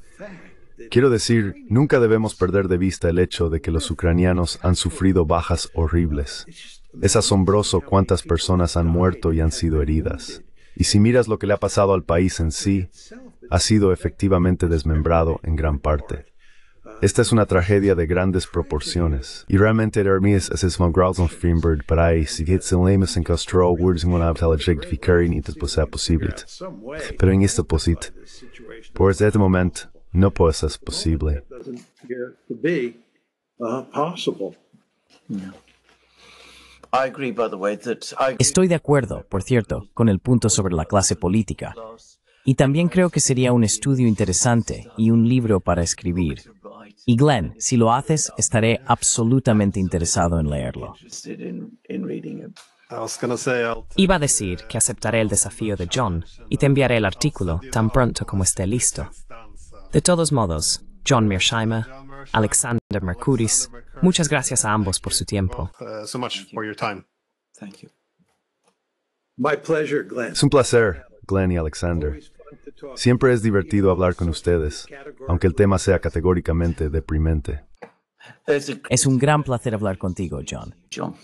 Quiero decir, nunca debemos perder de vista el hecho de que los ucranianos han sufrido bajas horribles. Es asombroso cuántas personas han muerto y han sido heridas. Y si miras lo que le ha pasado al país en sí, ha sido efectivamente desmembrado en gran parte. Esta es una tragedia de grandes proporciones. Y realmente Hermes es es van Grausenfriedberg para ahí, si het zijn levens en Castro worden gewoon op het rectificeren posible. Pero en este posit, por pues este momento, no puede ser posible. Estoy de acuerdo, por cierto, con el punto sobre la clase política. Y también creo que sería un estudio interesante y un libro para escribir. Y Glenn, si lo haces, estaré absolutamente interesado en leerlo. Iba a decir que aceptaré el desafío de John y te enviaré el artículo tan pronto como esté listo. De todos modos, John Mearsheimer, Alexander Mercuris. Muchas gracias a ambos por su tiempo. Es un placer, Glenn y Alexander. Siempre es divertido hablar con ustedes, aunque el tema sea categóricamente deprimente. Es un gran placer hablar contigo, John. John.